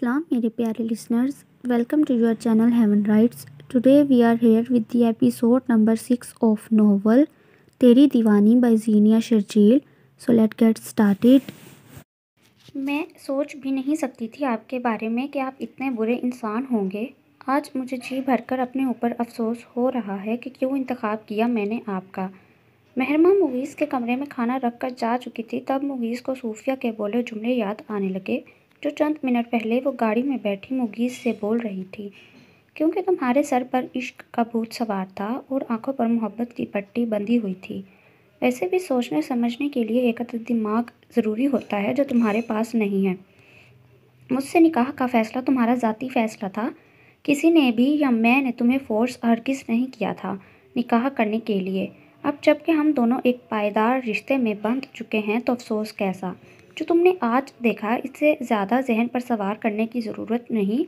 असलम मेरे प्यारे listeners welcome to your channel heaven writes today we are here with the episode number six of novel Teri Deewani by Zinia Sharjeel so let get started मैं सोच भी नहीं सकती थी आपके बारे में कि आप इतने बुरे इंसान होंगे आज मुझे जी भर कर अपने ऊपर अफसोस हो रहा है कि क्यों इंतखब किया मैंने आपका महरमा मुगीज़ के कमरे में खाना रख कर जा चुकी थी तब मुगीज़ को सूफिया के बोले जुमले याद आने लगे जो तो चंद मिनट पहले वो गाड़ी में बैठी मुगीज़ से बोल रही थी क्योंकि तुम्हारे सर पर इश्क का भूत सवार था और आंखों पर मोहब्बत की पट्टी बंधी हुई थी वैसे भी सोचने समझने के लिए एक दिमाग ज़रूरी होता है जो तुम्हारे पास नहीं है मुझसे निकाह का फ़ैसला तुम्हारा ज़ाती फ़ैसला था किसी ने भी या मैंने तुम्हें फ़ोर्स हरगिज़ नहीं किया था निकाह करने के लिए अब जबकि हम दोनों एक पायदार रिश्ते में बंध चुके हैं तो अफसोस कैसा जो तुमने आज देखा इससे ज़्यादा जहन पर सवार करने की ज़रूरत नहीं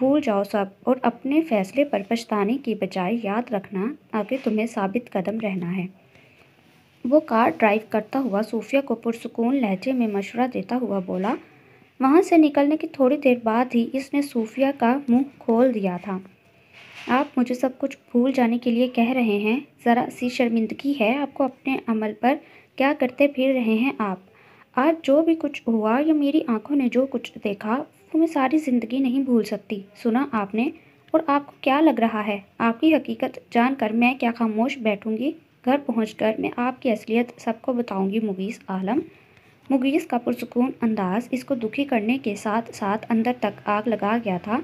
भूल जाओ सब और अपने फैसले पर पछताने की बजाय याद रखना आगे तुम्हें साबित कदम रहना है वो कार ड्राइव करता हुआ सूफिया को पुरसकून लहजे में मशवरा देता हुआ बोला वहाँ से निकलने की थोड़ी देर बाद ही इसने सूफिया का मुंह खोल दिया था आप मुझे सब कुछ भूल जाने के लिए कह रहे हैं ज़रा सी शर्मिंदगी है आपको अपने अमल पर क्या करते फिर रहे हैं आप आज जो भी कुछ हुआ या मेरी आंखों ने जो कुछ देखा वो मैं सारी ज़िंदगी नहीं भूल सकती सुना आपने और आपको क्या लग रहा है आपकी हकीकत जानकर मैं क्या खामोश बैठूंगी घर पहुंचकर मैं आपकी असलियत सबको बताऊंगी मुगीस आलम मुगीस का पुरसकून अंदाज इसको दुखी करने के साथ साथ अंदर तक आग लगा गया था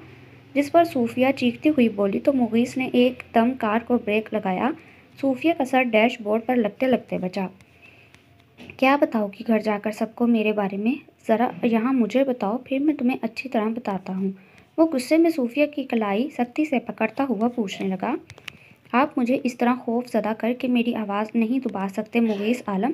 जिस पर सूफिया चीखती हुई बोली तो मुगीस ने एकदम कार को ब्रेक लगाया सूफिया का सर डैशबोर्ड पर लगते लगते बचा क्या बताओ कि घर जाकर सबको मेरे बारे में ज़रा यहाँ मुझे बताओ फिर मैं तुम्हें अच्छी तरह बताता हूँ वो गुस्से में सूफिया की कलाई सख्ती से पकड़ता हुआ पूछने लगा आप मुझे इस तरह खौफ ज़दा करके मेरी आवाज़ नहीं दुबा सकते मुगेस आलम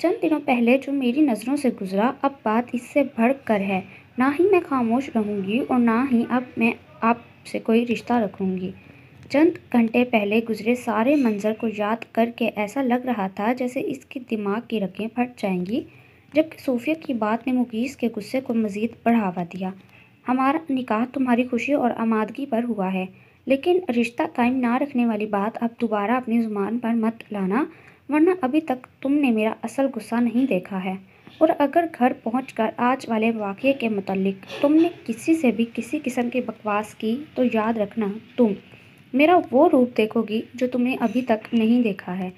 चंद दिनों पहले जो मेरी नज़रों से गुज़रा अब बात इससे भड़क कर है ना ही मैं खामोश रहूँगी और ना ही अब मैं आपसे कोई रिश्ता रखूँगी चंद घंटे पहले गुजरे सारे मंजर को याद करके ऐसा लग रहा था जैसे इसके दिमाग की रगें फट जाएंगी जबकि सूफिया की बात ने मुगीस के गुस्से को मज़ीद बढ़ावा दिया हमारा निकाह तुम्हारी खुशी और आमादगी पर हुआ है लेकिन रिश्ता कायम ना रखने वाली बात अब दोबारा अपनी ज़ुबान पर मत लाना वरना अभी तक तुमने मेरा असल गुस्सा नहीं देखा है और अगर घर पहुँच कर आज वाले वाक़े के मतलब तुमने किसी से भी किसी किस्म की बकवास की तो याद रखना तुम मेरा वो रूप देखोगी जो तुमने अभी तक नहीं देखा है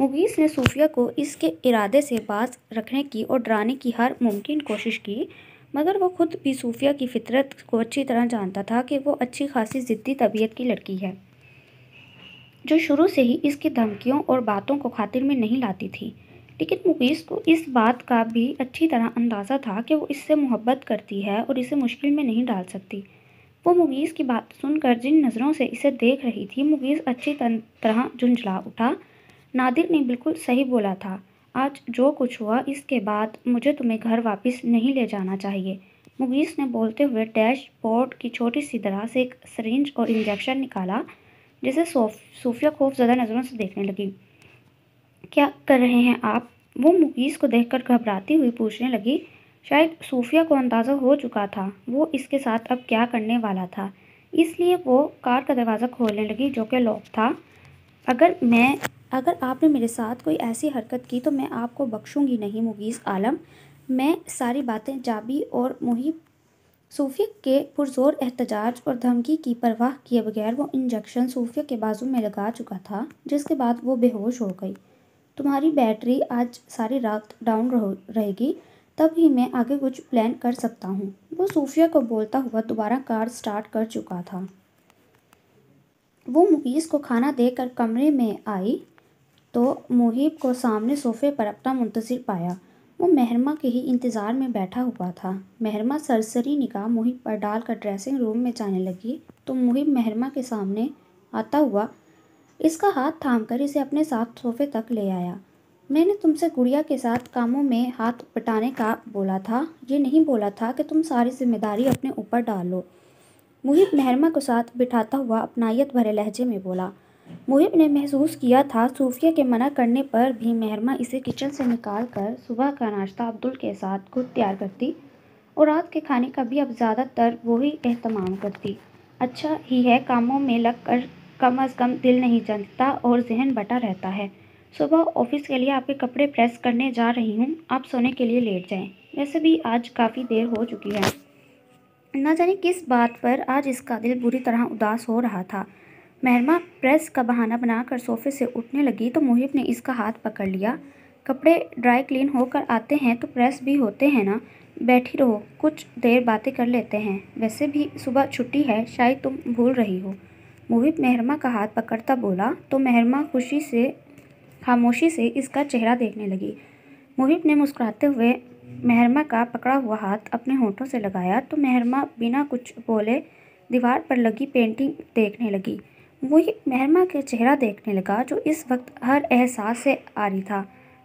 मुगीस ने सूफिया को इसके इरादे से बात रखने की और डराने की हर मुमकिन कोशिश की मगर वो खुद भी सूफिया की फितरत को अच्छी तरह जानता था कि वो अच्छी खासी ज़िद्दी तबीयत की लड़की है जो शुरू से ही इसकी धमकियों और बातों को खातिर में नहीं लाती थी लेकिन मुगीस को इस बात का भी अच्छी तरह अंदाज़ा था कि वो इससे मोहब्बत करती है और इसे मुश्किल में नहीं डाल सकती वो मुगीस की बात सुनकर जिन नज़रों से इसे देख रही थी मुगीस अच्छी तरह झुंझला उठा नादिर ने बिल्कुल सही बोला था आज जो कुछ हुआ इसके बाद मुझे तुम्हें घर वापस नहीं ले जाना चाहिए मुगीस ने बोलते हुए डैश बोर्ड की छोटी सी दरा से एक सरेंज और इंजेक्शन निकाला जिसे सूफिया ज्यादा नज़रों से देखने लगी क्या कर रहे हैं आप वो मुगीस को देखकर घबराती हुई पूछने लगी शायद सूफिया को अंदाज़ा हो चुका था वो इसके साथ अब क्या करने वाला था इसलिए वो कार का दरवाज़ा खोलने लगी जो कि लॉक था अगर मैं अगर आपने मेरे साथ कोई ऐसी हरकत की तो मैं आपको बख्शूंगी नहीं मुगीज़ आलम मैं सारी बातें जाबी और मुहिब सूफिया के पुरजोर एहतजाज और धमकी की परवाह किए बगैर वो इंजेक्शन सूफिया के बाजू में लगा चुका था जिसके बाद वो बेहोश हो गई तुम्हारी बैटरी आज सारी रात डाउन रहेगी तब ही मैं आगे कुछ प्लान कर सकता हूँ वो सूफिया को बोलता हुआ दोबारा कार स्टार्ट कर चुका था वो मुकीस को खाना देकर कमरे में आई तो मुहिब को सामने सोफे पर अपना मुंतज़र पाया वो महरमा के ही इंतज़ार में बैठा हुआ था महरमा सरसरी निकाह मुहिब पर डालकर ड्रेसिंग रूम में जाने लगी तो मुहिब महरमा के सामने आता हुआ इसका हाथ थाम कर इसे अपने साथ सोफे तक ले आया मैंने तुमसे गुड़िया के साथ कामों में हाथ बटाने का बोला था ये नहीं बोला था कि तुम सारी जिम्मेदारी अपने ऊपर डालो मुहिब महरमा को साथ बिठाता हुआ अपनायत भरे लहजे में बोला मुहिब ने महसूस किया था सूफिया के मना करने पर भी महरमा इसे किचन से निकाल कर सुबह का नाश्ता अब्दुल के साथ खुद तैयार करती और रात के खाने का भी अब ज़्यादातर वही अहतमाम करती अच्छा ही है कामों में लग कर कम अज़ कम दिल नहीं जलता और जहन बटा रहता है सुबह ऑफिस के लिए आपके कपड़े प्रेस करने जा रही हूँ आप सोने के लिए लेट जाएं। वैसे भी आज काफ़ी देर हो चुकी है ना जाने किस बात पर आज इसका दिल बुरी तरह उदास हो रहा था महरमा प्रेस का बहाना बनाकर सोफे से उठने लगी तो मुहिब ने इसका हाथ पकड़ लिया कपड़े ड्राई क्लीन होकर आते हैं तो प्रेस भी होते हैं ना बैठी रहो कुछ देर बातें कर लेते हैं वैसे भी सुबह छुट्टी है शायद तुम भूल रही हो मुहिब महरमा का हाथ पकड़ता बोला तो महरमा खुशी से खामोशी से इसका चेहरा देखने लगी मोहित ने मुस्कुराते हुए महरमा का पकड़ा हुआ हाथ अपने होठों से लगाया तो महरमा बिना कुछ बोले दीवार पर लगी पेंटिंग देखने लगी वही महरमा के चेहरा देखने लगा जो इस वक्त हर एहसास से आ रही था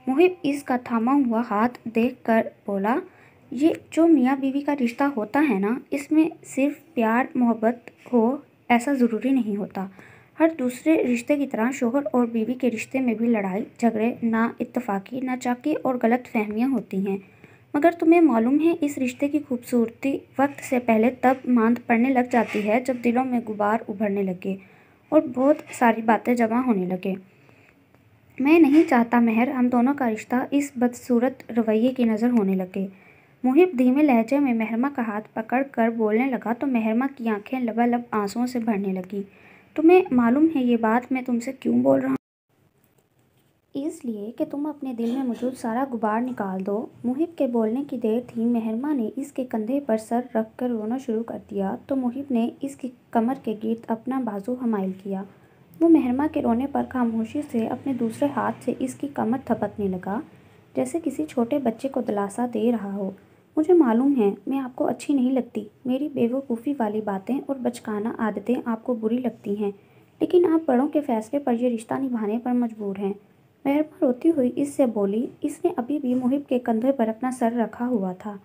मोहित इसका थामा हुआ हाथ देख कर बोला ये जो मियाँ बीवी का रिश्ता होता है ना इसमें सिर्फ प्यार मोहब्बत हो ऐसा ज़रूरी नहीं होता हर दूसरे रिश्ते की तरह शोहर और बीवी के रिश्ते में भी लड़ाई झगड़े ना इतफाक़ी ना चाकी और गलत फहमियाँ होती हैं मगर तुम्हें मालूम है इस रिश्ते की खूबसूरती वक्त से पहले तब मांद पड़ने लग जाती है जब दिलों में गुबार उभरने लगे और बहुत सारी बातें जमा होने लगे मैं नहीं चाहता मेहर हम दोनों का रिश्ता इस बदसूरत रवैये की नज़र होने लगे मुहिब धीमे लहजे में महरमा का हाथ पकड़ कर बोलने लगा तो महरमा की आंखें लबालब आंसुओं से भरने लगी तुम्हें मालूम है ये बात मैं तुमसे क्यों बोल रहा हूँ इसलिए कि तुम अपने दिल में मौजूद सारा गुबार निकाल दो मुहिब के बोलने की देर थी मेहरमा ने इसके कंधे पर सर रख कर रोना शुरू कर दिया तो मुहिब ने इसकी कमर के गिर्द अपना बाजू हमाइल किया वो मेहरमा के रोने पर खामोशी से अपने दूसरे हाथ से इसकी कमर थपकने लगा जैसे किसी छोटे बच्चे को दिलासा दे रहा हो मुझे मालूम है मैं आपको अच्छी नहीं लगती मेरी बेवकूफ़ी वाली बातें और बचकाना आदतें आपको बुरी लगती हैं लेकिन आप बड़ों के फैसले पर यह रिश्ता निभाने पर मजबूर हैं मेहरमा रोती हुई इससे बोली इसने अभी भी मुहिब के कंधे पर अपना सर रखा हुआ था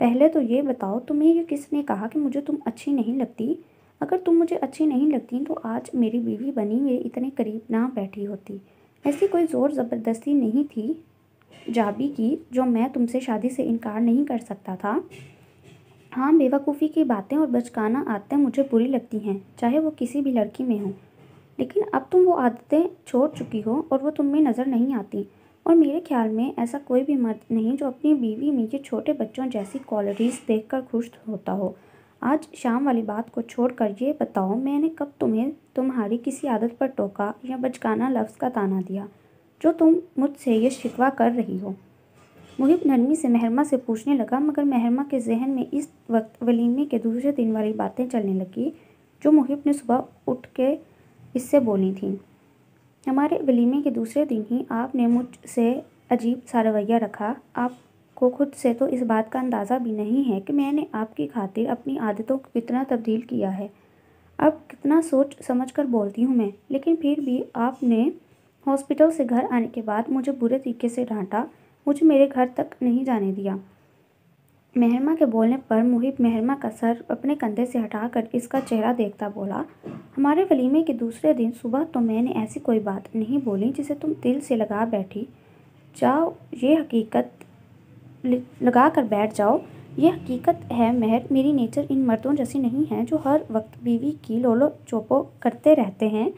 पहले तो ये बताओ तुम्हें ये किसने कहा कि मुझे तुम अच्छी नहीं लगती अगर तुम मुझे अच्छी नहीं लगती तो आज मेरी बीवी बनी मेरे इतने करीब ना बैठी होती ऐसी कोई ज़ोर ज़बरदस्ती नहीं थी जाबी की जो मैं तुमसे शादी से इनकार नहीं कर सकता था हाँ बेवकूफ़ी की बातें और बचकाना आदतें मुझे बुरी लगती हैं चाहे वो किसी भी लड़की में हो लेकिन अब तुम वो आदतें छोड़ चुकी हो और वो तुम में नज़र नहीं आती और मेरे ख्याल में ऐसा कोई भी मर्द नहीं जो अपनी बीवी में ये छोटे बच्चों जैसी क्वालिटीज़ देख कर खुश होता हो आज शाम वाली बात को छोड़कर ये बताओ मैंने कब तुम्हें तुम्हारी किसी आदत पर टोका या बचकाना लफ्ज़ का ताना दिया जो तुम मुझसे ये शिकवा कर रही हो मुहिब नरमी से महरमा से पूछने लगा मगर महरमा के जहन में इस वक्त वलीमे के दूसरे दिन वाली बातें चलने लगी जो मुहिब ने सुबह उठ के इससे बोली थी हमारे वलीमे के दूसरे दिन ही आपने मुझसे अजीब सा रवैया रखा आपको खुद से तो इस बात का अंदाज़ा भी नहीं है कि मैंने आपकी खातिर अपनी आदतों को कितना तब्दील किया है अब कितना सोच समझ कर बोलती हूँ मैं लेकिन फिर भी आपने हॉस्पिटल से घर आने के बाद मुझे बुरे तरीके से डांटा मुझे मेरे घर तक नहीं जाने दिया मेहरमा के बोलने पर मुहिब मेहरमा का सर अपने कंधे से हटा कर इसका चेहरा देखता बोला हमारे वलीमे के दूसरे दिन सुबह तो मैंने ऐसी कोई बात नहीं बोली जिसे तुम दिल से लगा बैठी जाओ ये हकीकत लगा कर बैठ जाओ ये हकीकत है मेहर मेरी नेचर इन मर्दों जैसी नहीं है जो हर वक्त बीवी की लोलो चोपो करते रहते हैं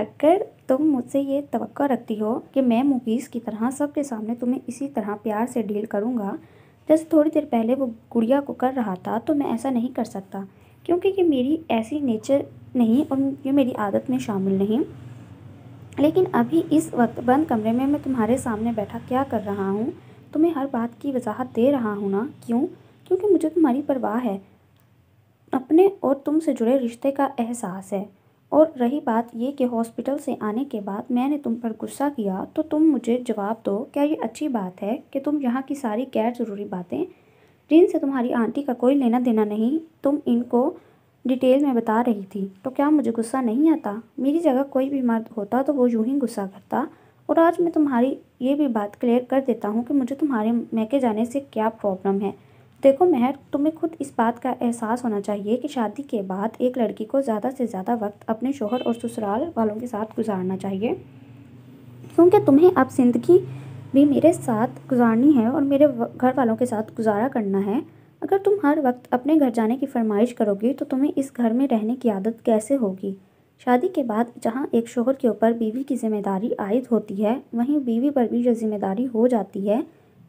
अगर तुम मुझसे ये तो रखती हो कि मैं मुगीज़ की तरह सबके सामने तुम्हें इसी तरह प्यार से डील करूँगा जैसे थोड़ी देर पहले वो गुड़िया को कर रहा था तो मैं ऐसा नहीं कर सकता क्योंकि ये मेरी ऐसी नेचर नहीं और ये मेरी आदत में शामिल नहीं लेकिन अभी इस वक्त बंद कमरे में मैं तुम्हारे सामने बैठा क्या कर रहा हूँ तुम्हें हर बात की वजाहत दे रहा हूँ ना क्यों क्योंकि मुझे तुम्हारी परवाह है अपने और तुमसे जुड़े रिश्ते का एहसास है और रही बात ये कि हॉस्पिटल से आने के बाद मैंने तुम पर गुस्सा किया तो तुम मुझे जवाब दो क्या ये अच्छी बात है कि तुम यहाँ की सारी गैर ज़रूरी बातें जिनसे तुम्हारी आंटी का कोई लेना देना नहीं तुम इनको डिटेल में बता रही थी तो क्या मुझे गुस्सा नहीं आता मेरी जगह कोई भी मर्द होता तो वो यूँ ही गुस्सा करता और आज मैं तुम्हारी ये भी बात क्लियर कर देता हूँ कि मुझे तुम्हारे मैके जाने से क्या प्रॉब्लम है देखो मेहर तुम्हें खुद इस बात का एहसास होना चाहिए कि शादी के बाद एक लड़की को ज़्यादा से ज़्यादा वक्त अपने शोहर और ससुराल वालों के साथ गुजारना चाहिए क्योंकि तुम्हें अब ज़िंदगी भी मेरे साथ गुजारनी है और मेरे घर वालों के साथ गुजारा करना है अगर तुम हर वक्त अपने घर जाने की फरमाइश करोगी तो तुम्हें इस घर में रहने की आदत कैसे होगी शादी के बाद जहाँ एक शोहर के ऊपर बीवी की जिम्मेदारी आयद होती है वहीं बीवी पर भी जो जिम्मेदारी हो जाती है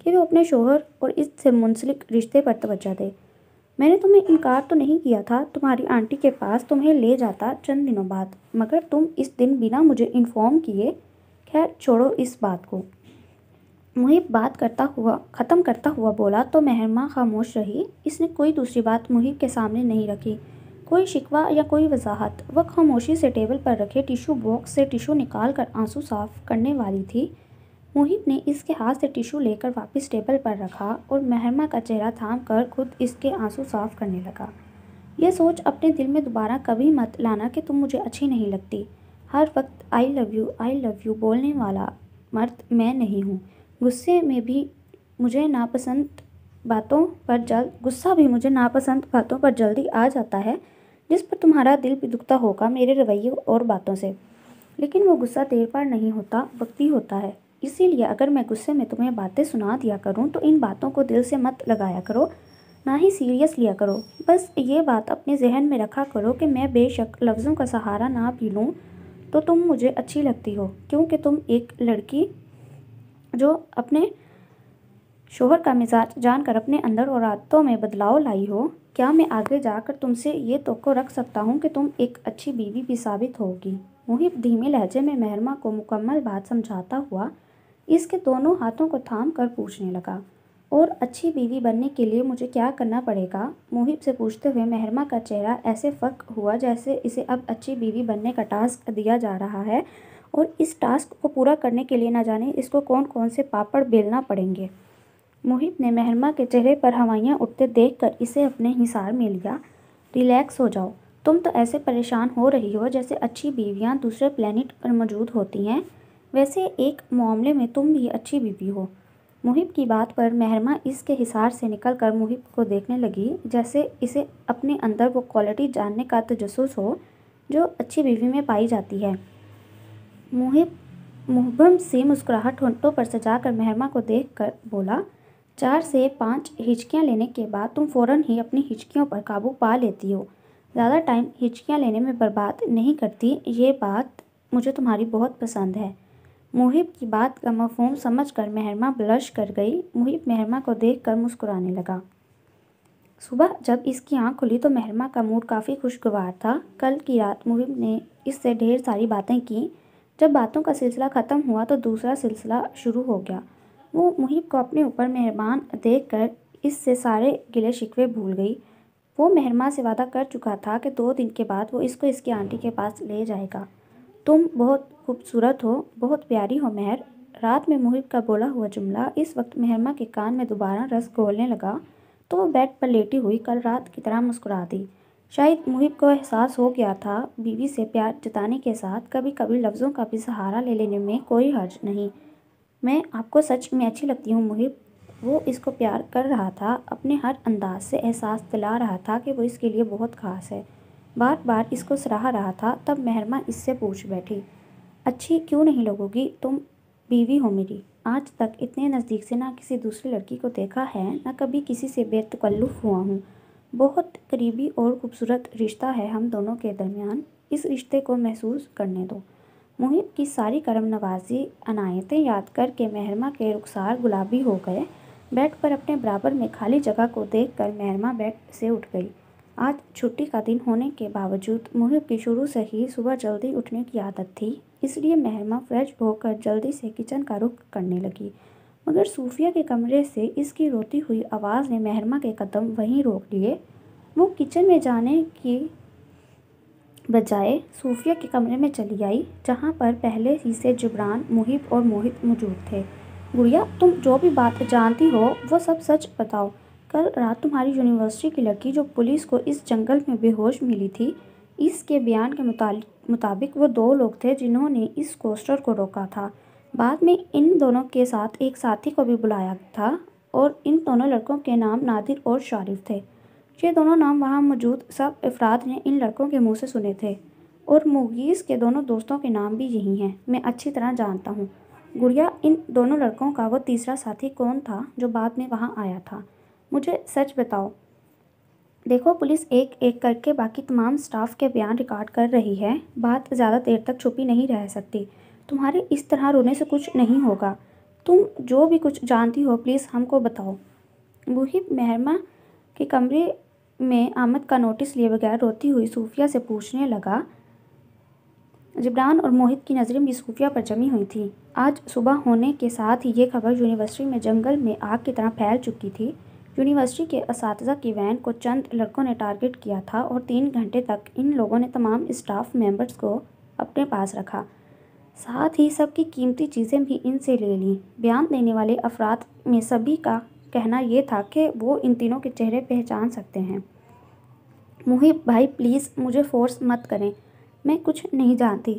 कि वे अपने शोहर और इससे मुंसलिक रिश्ते पर तवज्जा दे मैंने तुम्हें इनकार तो नहीं किया था तुम्हारी आंटी के पास तुम्हें ले जाता चंद दिनों बाद मगर तुम इस दिन बिना मुझे इन्फॉर्म किए खैर छोड़ो इस बात को मुहिब बात करता हुआ ख़त्म करता हुआ बोला तो महरमा खामोश रही इसने कोई दूसरी बात मुहिब के सामने नहीं रखी कोई शिकवा या कोई वजाहत वह खामोशी से टेबल पर रखे टिशू बॉक्स से टिशू निकाल कर आंसू साफ करने वाली थी मोहित ने इसके हाथ से टिश्यू लेकर वापस टेबल पर रखा और महरमा का चेहरा थाम कर खुद इसके आंसू साफ करने लगा यह सोच अपने दिल में दोबारा कभी मत लाना कि तुम मुझे अच्छी नहीं लगती हर वक्त I love you I love you बोलने वाला मर्द मैं नहीं हूँ गुस्से में भी मुझे नापसंद बातों पर जल्द गुस्सा भी मुझे नापसंद बातों पर जल्दी आ जाता है जिस पर तुम्हारा दिल भी दुखता होगा मेरे रवैये और बातों से लेकिन वो गुस्सा देर पार नहीं होता वक्ती होता है इसीलिए अगर मैं गुस्से में तुम्हें बातें सुना दिया करूँ तो इन बातों को दिल से मत लगाया करो ना ही सीरियस लिया करो बस ये बात अपने जहन में रखा करो कि मैं बेशक लफ्ज़ों का सहारा ना भी लूँ तो तुम मुझे अच्छी लगती हो क्योंकि तुम एक लड़की जो अपने शोहर का मिजाज जानकर अपने अंदर और आदतों में बदलाव लाई हो क्या मैं आगे जाकर तुमसे ये तो रख सकता हूँ कि तुम एक अच्छी बीवी भी साबित होगी मुहिब धीमे लहजे में महरमा को मुकम्मल बात समझाता हुआ इसके दोनों हाथों को थाम कर पूछने लगा और अच्छी बीवी बनने के लिए मुझे क्या करना पड़ेगा मोहिब से पूछते हुए महरमा का चेहरा ऐसे फक हुआ जैसे इसे अब अच्छी बीवी बनने का टास्क दिया जा रहा है और इस टास्क को पूरा करने के लिए ना जाने इसको कौन कौन से पापड़ बेलना पड़ेंगे मुहिब ने महरमा के चेहरे पर हवाइयाँ उठते देख कर इसे अपने हिसार में लिया रिलैक्स हो जाओ तुम तो ऐसे परेशान हो रही हो जैसे अच्छी बीवियाँ दूसरे प्लानट पर मौजूद होती हैं वैसे एक मामले में तुम भी अच्छी बीवी हो मुहिब की बात पर महरमा इसके हिसार से निकलकर मुहिब को देखने लगी जैसे इसे अपने अंदर वो क्वालिटी जानने का तजस्स हो जो अच्छी बीवी में पाई जाती है मुहिब मुहबम से मुस्कुराहट होंठों पर सजा कर महरमा को देख कर बोला चार से पाँच हिचकियाँ लेने के बाद तुम फ़ौरन ही अपनी हिचकियों पर काबू पा लेती हो ज़्यादा टाइम हिचकियाँ लेने में बर्बाद नहीं करती ये बात मुझे तुम्हारी बहुत पसंद है मुहिब की बात का मफहम समझ कर महरमा ब्लश कर गई मुहिब महरमा को देख कर मुस्कुराने लगा सुबह जब इसकी आंख खुली तो महरमा का मूड काफ़ी खुशगवार था कल की रात मुहिब ने इससे ढेर सारी बातें की जब बातों का सिलसिला ख़त्म हुआ तो दूसरा सिलसिला शुरू हो गया वो मुहिब को अपने ऊपर मेहरबान देख कर इससे सारे गिले शिकवे भूल गई वो महरमा से वादा कर चुका था कि दो दिन के बाद वो इसको इसकी आंटी के पास ले जाएगा तुम बहुत खूबसूरत हो बहुत प्यारी हो मेहर रात में मुहिब का बोला हुआ जुमला इस वक्त मेहरमा के कान में दोबारा रस घोलने लगा तो वो बेड पर लेटी हुई कल रात की तरह मुस्कुरा दी शायद मुहिब को एहसास हो गया था बीवी से प्यार जताने के साथ कभी कभी लफ्ज़ों का भी सहारा ले लेने में कोई हर्ज नहीं मैं आपको सच में अच्छी लगती हूँ मुहिब वो इसको प्यार कर रहा था अपने हर अंदाज से एहसास दिला रहा था कि वो इसके लिए बहुत ख़ास है बार बार इसको सराह रहा था तब महरमा इससे पूछ बैठी अच्छी क्यों नहीं लगोगी तुम बीवी हो मेरी आज तक इतने नज़दीक से ना किसी दूसरी लड़की को देखा है ना कभी किसी से बेतकल्लुफ़ हुआ हूँ बहुत करीबी और खूबसूरत रिश्ता है हम दोनों के दरमियान इस रिश्ते को महसूस करने दो मोहित की सारी करम नवाजी अनायतें याद करके महरमा के रुखसार गुलाबी हो गए बेड पर अपने बराबर में खाली जगह को देखकर महरमा बेड से उठ गई आज छुट्टी का दिन होने के बावजूद मुहिब की शुरू से ही सुबह जल्दी उठने की आदत थी इसलिए महमा फ्रेश होकर जल्दी से किचन का रुख करने लगी मगर सूफिया के कमरे से इसकी रोती हुई आवाज़ ने महरमा के कदम वहीं रोक लिए वो किचन में जाने की बजाय सूफिया के कमरे में चली आई जहाँ पर पहले ही से जुबरान मुहिब और मोहित मौजूद थे गुड़िया तुम जो भी बात जानती हो वो सब सच बताओ कल रात तुम्हारी यूनिवर्सिटी की लड़की जो पुलिस को इस जंगल में बेहोश मिली थी इसके बयान के मुताबिक वो दो लोग थे जिन्होंने इस कोस्टर को रोका था बाद में इन दोनों के साथ एक साथी को भी बुलाया था और इन दोनों लड़कों के नाम नादिर और शारिफ थे ये दोनों नाम वहाँ मौजूद सब अफराद ने इन लड़कों के मुँह से सुने थे और मुगीस के दोनों दोस्तों के नाम भी यही हैं मैं अच्छी तरह जानता हूँ गुड़िया इन दोनों लड़कों का वो तीसरा साथी कौन था जो बाद में वहाँ आया था मुझे सच बताओ देखो पुलिस एक एक करके बाकी तमाम स्टाफ के बयान रिकॉर्ड कर रही है बात ज़्यादा देर तक छुपी नहीं रह सकती तुम्हारे इस तरह रोने से कुछ नहीं होगा तुम जो भी कुछ जानती हो प्लीज़ हमको बताओ मुहिब महरमा के कमरे में आमद का नोटिस लिए बगैर रोती हुई सूफिया से पूछने लगा जिब्रान और मोहित की नज़रें भी सूफिया पर जमी हुई थी आज सुबह होने के साथ ही ये खबर यूनिवर्सिटी में जंगल में आग की तरह फैल चुकी थी यूनिवर्सिटी के इस की वैन को चंद लड़कों ने टारगेट किया था और तीन घंटे तक इन लोगों ने तमाम स्टाफ मेंबर्स को अपने पास रखा साथ ही सबकी कीमती चीज़ें भी इनसे ले लीं बयान देने वाले अफराद में सभी का कहना ये था कि वो इन तीनों के चेहरे पहचान सकते हैं मुहिब भाई प्लीज़ मुझे फ़ोर्स मत करें मैं कुछ नहीं जानती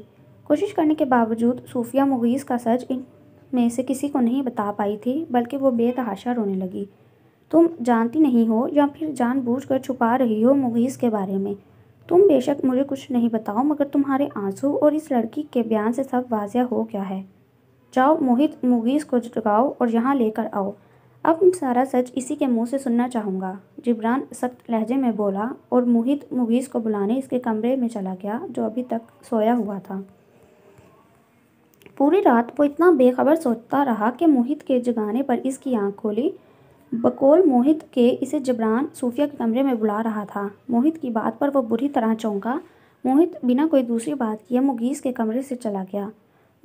कोशिश करने के बावजूद सूफिया मुगीस का सच इन में से किसी को नहीं बता पाई थी बल्कि वो बेतहाशा रोने लगी तुम जानती नहीं हो या फिर जानबूझकर छुपा रही हो मुगीस के बारे में तुम बेशक मुझे कुछ नहीं बताओ मगर तुम्हारे आंसू और इस लड़की के बयान से सब वाजिया हो गया है जाओ मोहित मुगीस को जगाओ और यहाँ लेकर आओ अब सारा सच इसी के मुंह से सुनना चाहूँगा जिब्रान सख्त लहजे में बोला और मोहित मुगीस को बुलाने इसके कमरे में चला गया जो अभी तक सोया हुआ था पूरी रात वो इतना बेखबर सोचता रहा कि मोहित के जगाने पर इसकी आँख खोली बकोल मोहित के इसे जबरान सूफिया के कमरे में बुला रहा था मोहित की बात पर वह बुरी तरह चौंका मोहित बिना कोई दूसरी बात किए मुगीस के कमरे से चला गया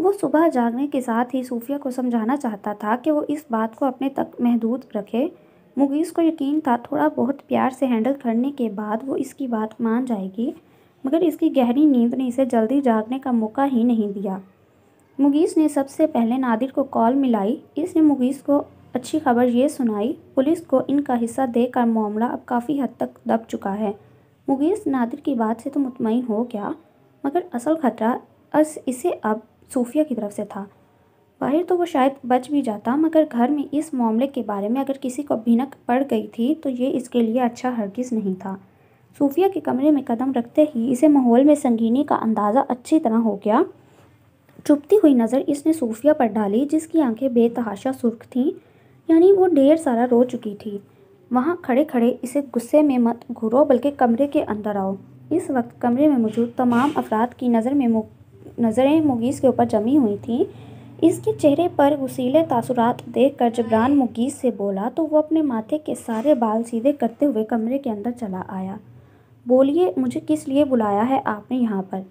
वो सुबह जागने के साथ ही सूफिया को समझाना चाहता था कि वो इस बात को अपने तक महदूद रखे मुगीस को यकीन था थोड़ा बहुत प्यार से हैंडल करने के बाद वो इसकी बात मान जाएगी मगर इसकी गहरी नींद ने इसे जल्दी जागने का मौका ही नहीं दिया मुगीस ने सबसे पहले नादिर को कॉल मिलाई इसने मुगीस को अच्छी खबर ये सुनाई पुलिस को इनका हिस्सा देकर मामला अब काफ़ी हद तक दब चुका है मुगेश नादिर की बात से तो मुतमिन हो गया मगर असल खतरा अस इसे अब सूफिया की तरफ से था बाहर तो वो शायद बच भी जाता मगर घर में इस मामले के बारे में अगर किसी को भिनक पड़ गई थी तो ये इसके लिए अच्छा हरगिज़ नहीं था सूफिया के कमरे में कदम रखते ही इसे माहौल में संगीनी का अंदाज़ा अच्छी तरह हो गया चुपती हुई नज़र इसने सूफिया पर डाली जिसकी आंखें बेतहाशा सुर्ख थीं यानी वो ढेर सारा रो चुकी थी वहाँ खड़े खड़े इसे गुस्से में मत घूरो बल्कि कमरे के अंदर आओ इस वक्त कमरे में मौजूद तमाम अफराद की नज़र में नज़रें मुगीस के ऊपर जमी हुई थी इसके चेहरे पर वसीले तासुरात देख कर जबरान मुगीस से बोला तो वो अपने माथे के सारे बाल सीधे करते हुए कमरे के अंदर चला आया बोलिए मुझे किस लिए बुलाया है आपने यहाँ पर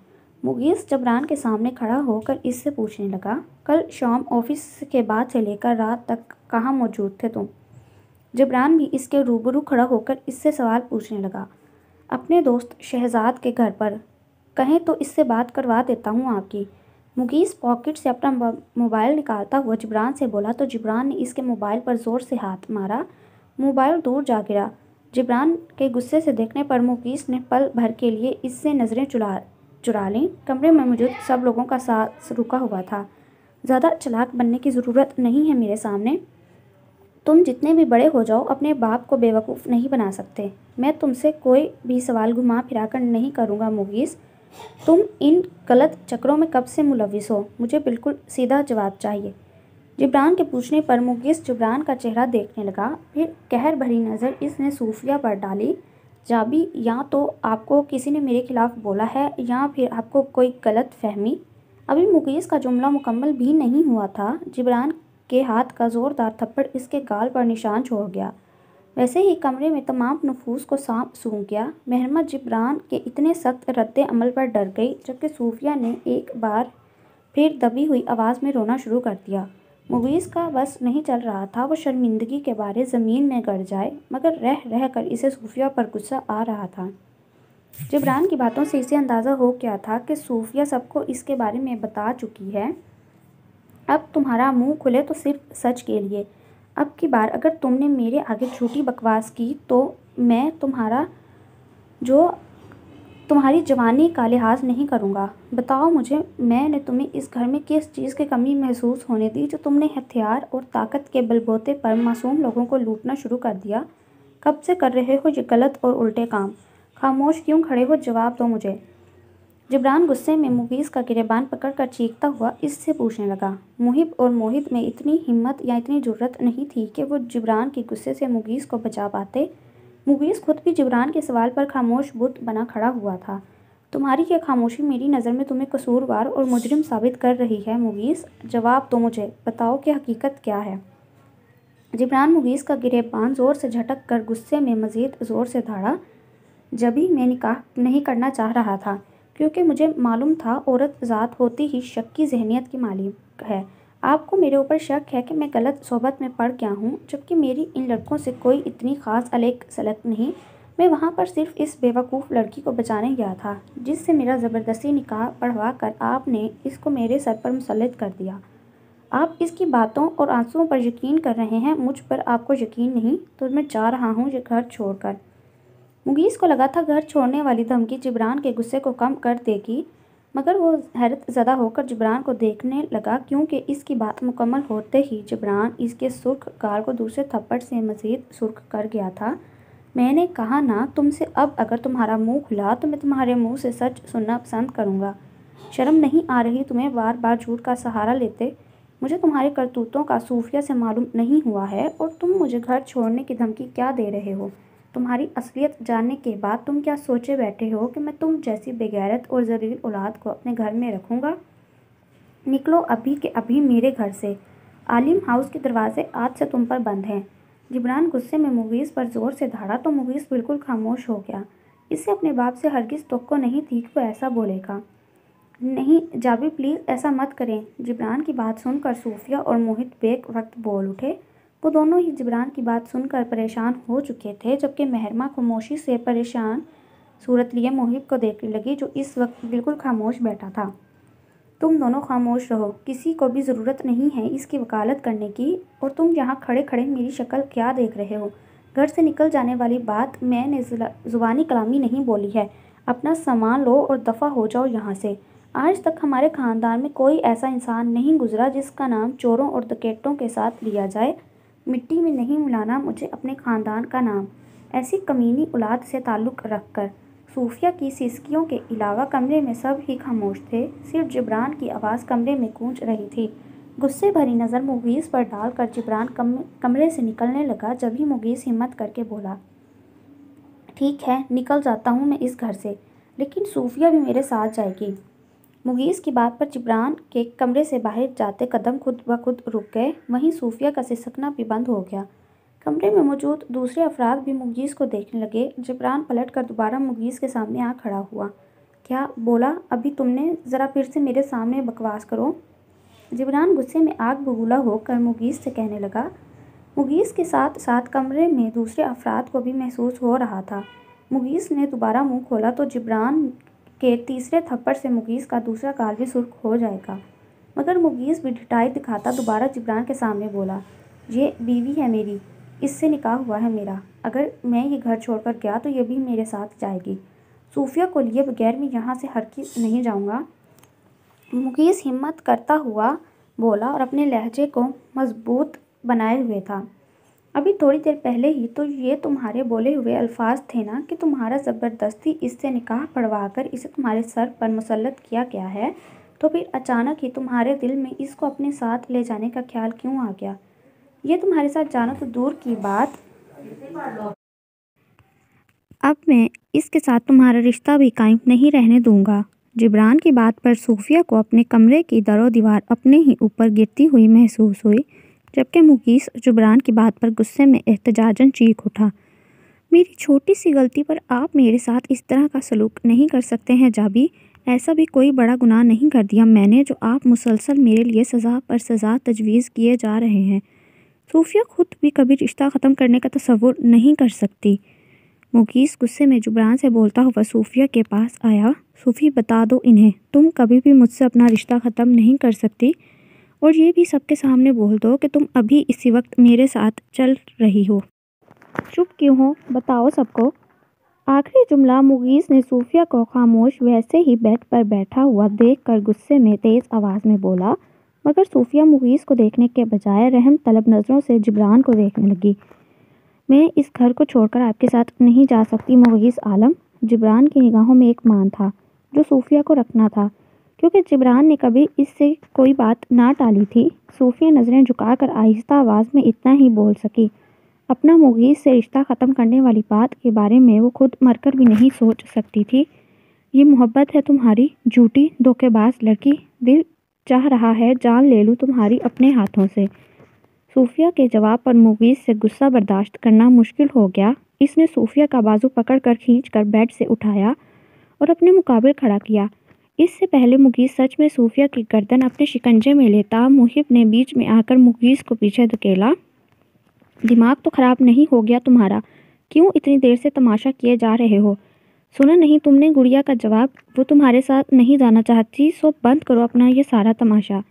मुगीस जबरान के सामने खड़ा होकर इससे पूछने लगा कल शाम ऑफिस के बाद से लेकर रात तक कहाँ मौजूद थे तुम जबरान भी इसके रूबरू खड़ा होकर इससे सवाल पूछने लगा अपने दोस्त शहजाद के घर पर कहें तो इससे बात करवा देता हूँ आपकी मुगीस पॉकेट से अपना मोबाइल निकालता हुआ जबरान से बोला तो जबरान ने इसके मोबाइल पर ज़ोर से हाथ मारा मोबाइल दूर जा गिरा जबरान के गुस्से से देखने पर मुगीस ने पल भर के लिए इससे नज़रें चुला चुरा लें कमरे में मौजूद सब लोगों का साथ रुका हुआ था ज़्यादा चलाक बनने की ज़रूरत नहीं है मेरे सामने तुम जितने भी बड़े हो जाओ अपने बाप को बेवकूफ़ नहीं बना सकते मैं तुमसे कोई भी सवाल घुमा फिरा कर नहीं करूँगा मुगीस तुम इन गलत चक्रों में कब से मुलविस हो मुझे बिल्कुल सीधा जवाब चाहिए जिब्रान के पूछने पर मुगीस जिब्रान का चेहरा देखने लगा फिर कहर भरी नज़र इसने सूफिया पर डाली चाबी या तो आपको किसी ने मेरे खिलाफ़ बोला है या फिर आपको कोई गलत फहमी अभी मुकेश का जुमला मुकम्मल भी नहीं हुआ था जिबरान के हाथ का ज़ोरदार थप्पड़ इसके गाल पर निशान छोड़ गया वैसे ही कमरे में तमाम नफूस को सांप सूंघ गया महरमा जिबरान के इतने सख्त रद्द अमल पर डर गई जबकि सूफिया ने एक बार फिर दबी हुई आवाज़ में रोना शुरू कर दिया मुवीस का बस नहीं चल रहा था वो शर्मिंदगी के बारे ज़मीन में गड़ जाए मगर रह रह कर इसे सूफिया पर गुस्सा आ रहा था जबरान की बातों से इसे अंदाज़ा हो गया था कि सूफिया सबको इसके बारे में बता चुकी है अब तुम्हारा मुंह खुले तो सिर्फ सच के लिए अब की बार अगर तुमने मेरे आगे छोटी बकवास की तो मैं तुम्हारा जो तुम्हारी जवानी का लिहाज नहीं करूँगा बताओ मुझे मैंने तुम्हें इस घर में किस चीज़ की कमी महसूस होने दी जो तुमने हथियार और ताकत के बलबोते पर मासूम लोगों को लूटना शुरू कर दिया कब से कर रहे हो ये गलत और उल्टे काम खामोश क्यों खड़े हो जवाब दो मुझे जबरान गुस्से में मुगीज़ का गिरेबान पकड़कर चीखता हुआ इससे पूछने लगा मुहिब और मोहित में इतनी हिम्मत या इतनी ज़रूरत नहीं थी कि वो जबरान के गुस्से से मुगीज़ को बचा पाते मुगीस खुद भी जबरान के सवाल पर खामोश बुत बना खड़ा हुआ था तुम्हारी यह खामोशी मेरी नज़र में तुम्हें कसूरवार और मुजरिम साबित कर रही है मुगीस जवाब तो मुझे बताओ कि हकीकत क्या है जबरान मुगीस का गिरेबान ज़ोर से झटक कर गुस्से में मज़ीद ज़ोर से धाड़ा जब ही मैं निकाह नहीं करना चाह रहा था क्योंकि मुझे मालूम था औरत ज़ात होती ही शक की जहनीत की मालिक है आपको मेरे ऊपर शक है कि मैं गलत सोहबत में पड़ गया हूँ जबकि मेरी इन लड़कों से कोई इतनी ख़ास अलग सलग नहीं मैं वहाँ पर सिर्फ इस बेवकूफ़ लड़की को बचाने गया था जिससे मेरा ज़बरदस्ती निकाह पढ़वा कर आपने इसको मेरे सर पर मुसलत कर दिया आप इसकी बातों और आंसुओं पर यकीन कर रहे हैं मुझ पर आपको यकीन नहीं तो मैं जा रहा हूँ ये घर छोड़कर मुगीस को लगा था घर छोड़ने वाली धमकी जिब्रान के गुस्से को कम कर देगी मगर वो हैरत ज़दा होकर जबरान को देखने लगा क्योंकि इसकी बात मुकम्मल होते ही जबरान इसके सुर्ख गाल को दूसरे थप्पड़ से मज़ीद सुर्ख कर गया था मैंने कहा ना तुमसे अब अगर तुम्हारा मुंह खुला तो मैं तुम्हारे मुंह से सच सुनना पसंद करूंगा शर्म नहीं आ रही तुम्हें बार बार झूठ का सहारा लेते मुझे तुम्हारे करतूतों का सूफिया से मालूम नहीं हुआ है और तुम मुझे घर छोड़ने की धमकी क्या दे रहे हो तुम्हारी असलियत जानने के बाद तुम क्या सोचे बैठे हो कि मैं तुम जैसी बेगैरत और जरील औलाद को अपने घर में रखूँगा निकलो अभी के अभी मेरे घर से आलिम हाउस के दरवाजे आज से तुम पर बंद हैं जिबरान गुस्से में मुवीस पर ज़ोर से धाड़ा तो मुवीस बिल्कुल खामोश हो गया इससे अपने बाप से हरगिज़ तो को नहीं थी कि वो ऐसा बोलेगा नहीं जाबी प्लीज़ ऐसा मत करें जिबरान की बात सुनकर सूफिया और मोहित बेग वक्त बोल उठे वो दोनों ही जिब्रान की बात सुनकर परेशान हो चुके थे जबकि महरमा खामोशी से परेशान सूरत लिए मोहिब को देखने लगी जो इस वक्त बिल्कुल खामोश बैठा था तुम दोनों खामोश रहो किसी को भी ज़रूरत नहीं है इसकी वकालत करने की और तुम यहाँ खड़े खड़े मेरी शक्ल क्या देख रहे हो घर से निकल जाने वाली बात मैंने ज़ुबानी कलामी नहीं बोली है अपना सामान लो और दफ़ा हो जाओ यहाँ से आज तक हमारे ख़ानदान में कोई ऐसा इंसान नहीं गुजरा जिसका नाम चोरों और दकेटों के साथ लिया जाए मिट्टी में नहीं मिलाना मुझे अपने ख़ानदान का नाम ऐसी कमीनी औलाद से ताल्लुक़ रख कर सूफिया की सिसकियों के अलावा कमरे में सब ही खामोश थे सिर्फ जिब्रान की आवाज़ कमरे में गूंज रही थी गुस्से भरी नज़र मुगीस पर डालकर जिब्रान कम कमरे से निकलने लगा जब ही मुगीस हिम्मत करके बोला ठीक है निकल जाता हूँ मैं इस घर से लेकिन सूफिया भी मेरे साथ जाएगी मुगीस की बात पर जिब्रान के कमरे से बाहर जाते कदम खुद ब खुद रुक गए वहीं सूफिया का सिसकना भी बंद हो गया कमरे में मौजूद दूसरे अफराद भी मुगीस को देखने लगे जिब्रान पलट कर दोबारा मुगीज़ के सामने आ खड़ा हुआ क्या बोला अभी तुमने ज़रा फिर से मेरे सामने बकवास करो जिब्रान गुस्से में आग बबूला होकर मुगीस से कहने लगा मुगीस के साथ साथ कमरे में दूसरे अफराद को भी महसूस हो रहा था मुगीस ने दोबारा मुंह खोला तो जिब्रान के तीसरे थप्पड़ से मुगीस का दूसरा काल भी सुर्ख हो जाएगा मगर मुगीस भी ढिटाई दिखाता दोबारा जिब्रान के सामने बोला ये बीवी है मेरी इससे निकाह हुआ है मेरा अगर मैं ये घर छोड़कर गया तो ये भी मेरे साथ जाएगी सूफिया को लिए बगैर मैं यहाँ से की नहीं जाऊँगा मुगीस हिम्मत करता हुआ बोला और अपने लहजे को मजबूत बनाए हुए था अभी थोड़ी देर पहले ही तो ये तुम्हारे बोले हुए अल्फाज थे ना कि तुम्हारा ज़बरदस्ती इससे निकाह पढ़वा कर इसे तुम्हारे सर पर मुसलत किया गया है तो फिर अचानक ही तुम्हारे दिल में इसको अपने साथ ले जाने का ख्याल क्यों आ गया ये तुम्हारे साथ जाना तो दूर की बात अब मैं इसके साथ तुम्हारा रिश्ता भी कायम नहीं रहने दूंगा जिब्रान की बात पर सूफिया को अपने कमरे की दरो दीवार अपने ही ऊपर गिरती हुई महसूस हुई जबकि मुगीस जुबरान की बात पर गुस्से में एहतजाजन चीख उठा मेरी छोटी सी गलती पर आप मेरे साथ इस तरह का सलूक नहीं कर सकते हैं जाबी ऐसा भी कोई बड़ा गुनाह नहीं कर दिया मैंने जो आप मुसलसल मेरे लिए सज़ा पर सज़ा तजवीज़ किए जा रहे हैं सूफिया खुद भी कभी रिश्ता ख़त्म करने का तस्वुर नहीं कर सकती मुकीस गुस्से में जुबरान से बोलता हुआ सूफिया के पास आया सूफी बता दो इन्हें तुम कभी भी मुझसे अपना रिश्ता ख़त्म नहीं कर सकती और ये भी सबके सामने बोल दो कि तुम अभी इसी वक्त मेरे साथ चल रही हो चुप क्यों हो बताओ सबको आखिरी जुमला मुगीज़ ने सूफिया को खामोश वैसे ही बेड पर बैठा हुआ देखकर गुस्से में तेज़ आवाज़ में बोला मगर सूफिया मुगीज़ को देखने के बजाय रहम तलब नज़रों से जिब्रान को देखने लगी मैं इस घर को छोड़कर आपके साथ नहीं जा सकती मुगीज़ आलम जिब्रान की निगाहों में एक मान था जो सूफिया को रखना था क्योंकि जिब्रान ने कभी इससे कोई बात ना टाली थी सूफिया नज़रें झुकाकर आहिस्ता आवाज़ में इतना ही बोल सकी अपना मुगीस से रिश्ता ख़त्म करने वाली बात के बारे में वो खुद मरकर भी नहीं सोच सकती थी ये मोहब्बत है तुम्हारी झूठी धोखेबाज लड़की दिल चाह रहा है जान ले लूँ तुम्हारी अपने हाथों से सूफिया के जवाब पर मुगीज़ से गुस्सा बर्दाश्त करना मुश्किल हो गया इसने सूफिया का बाजू खींच कर बेड से उठाया और अपने मुकाबले खड़ा किया इससे पहले मुकीश सच में सूफिया की गर्दन अपने शिकंजे में लेता मुहिब ने बीच में आकर मुकीश को पीछे धकेला दिमाग तो खराब नहीं हो गया तुम्हारा क्यों इतनी देर से तमाशा किए जा रहे हो सुना नहीं तुमने गुड़िया का जवाब वो तुम्हारे साथ नहीं जाना चाहती सो बंद करो अपना ये सारा तमाशा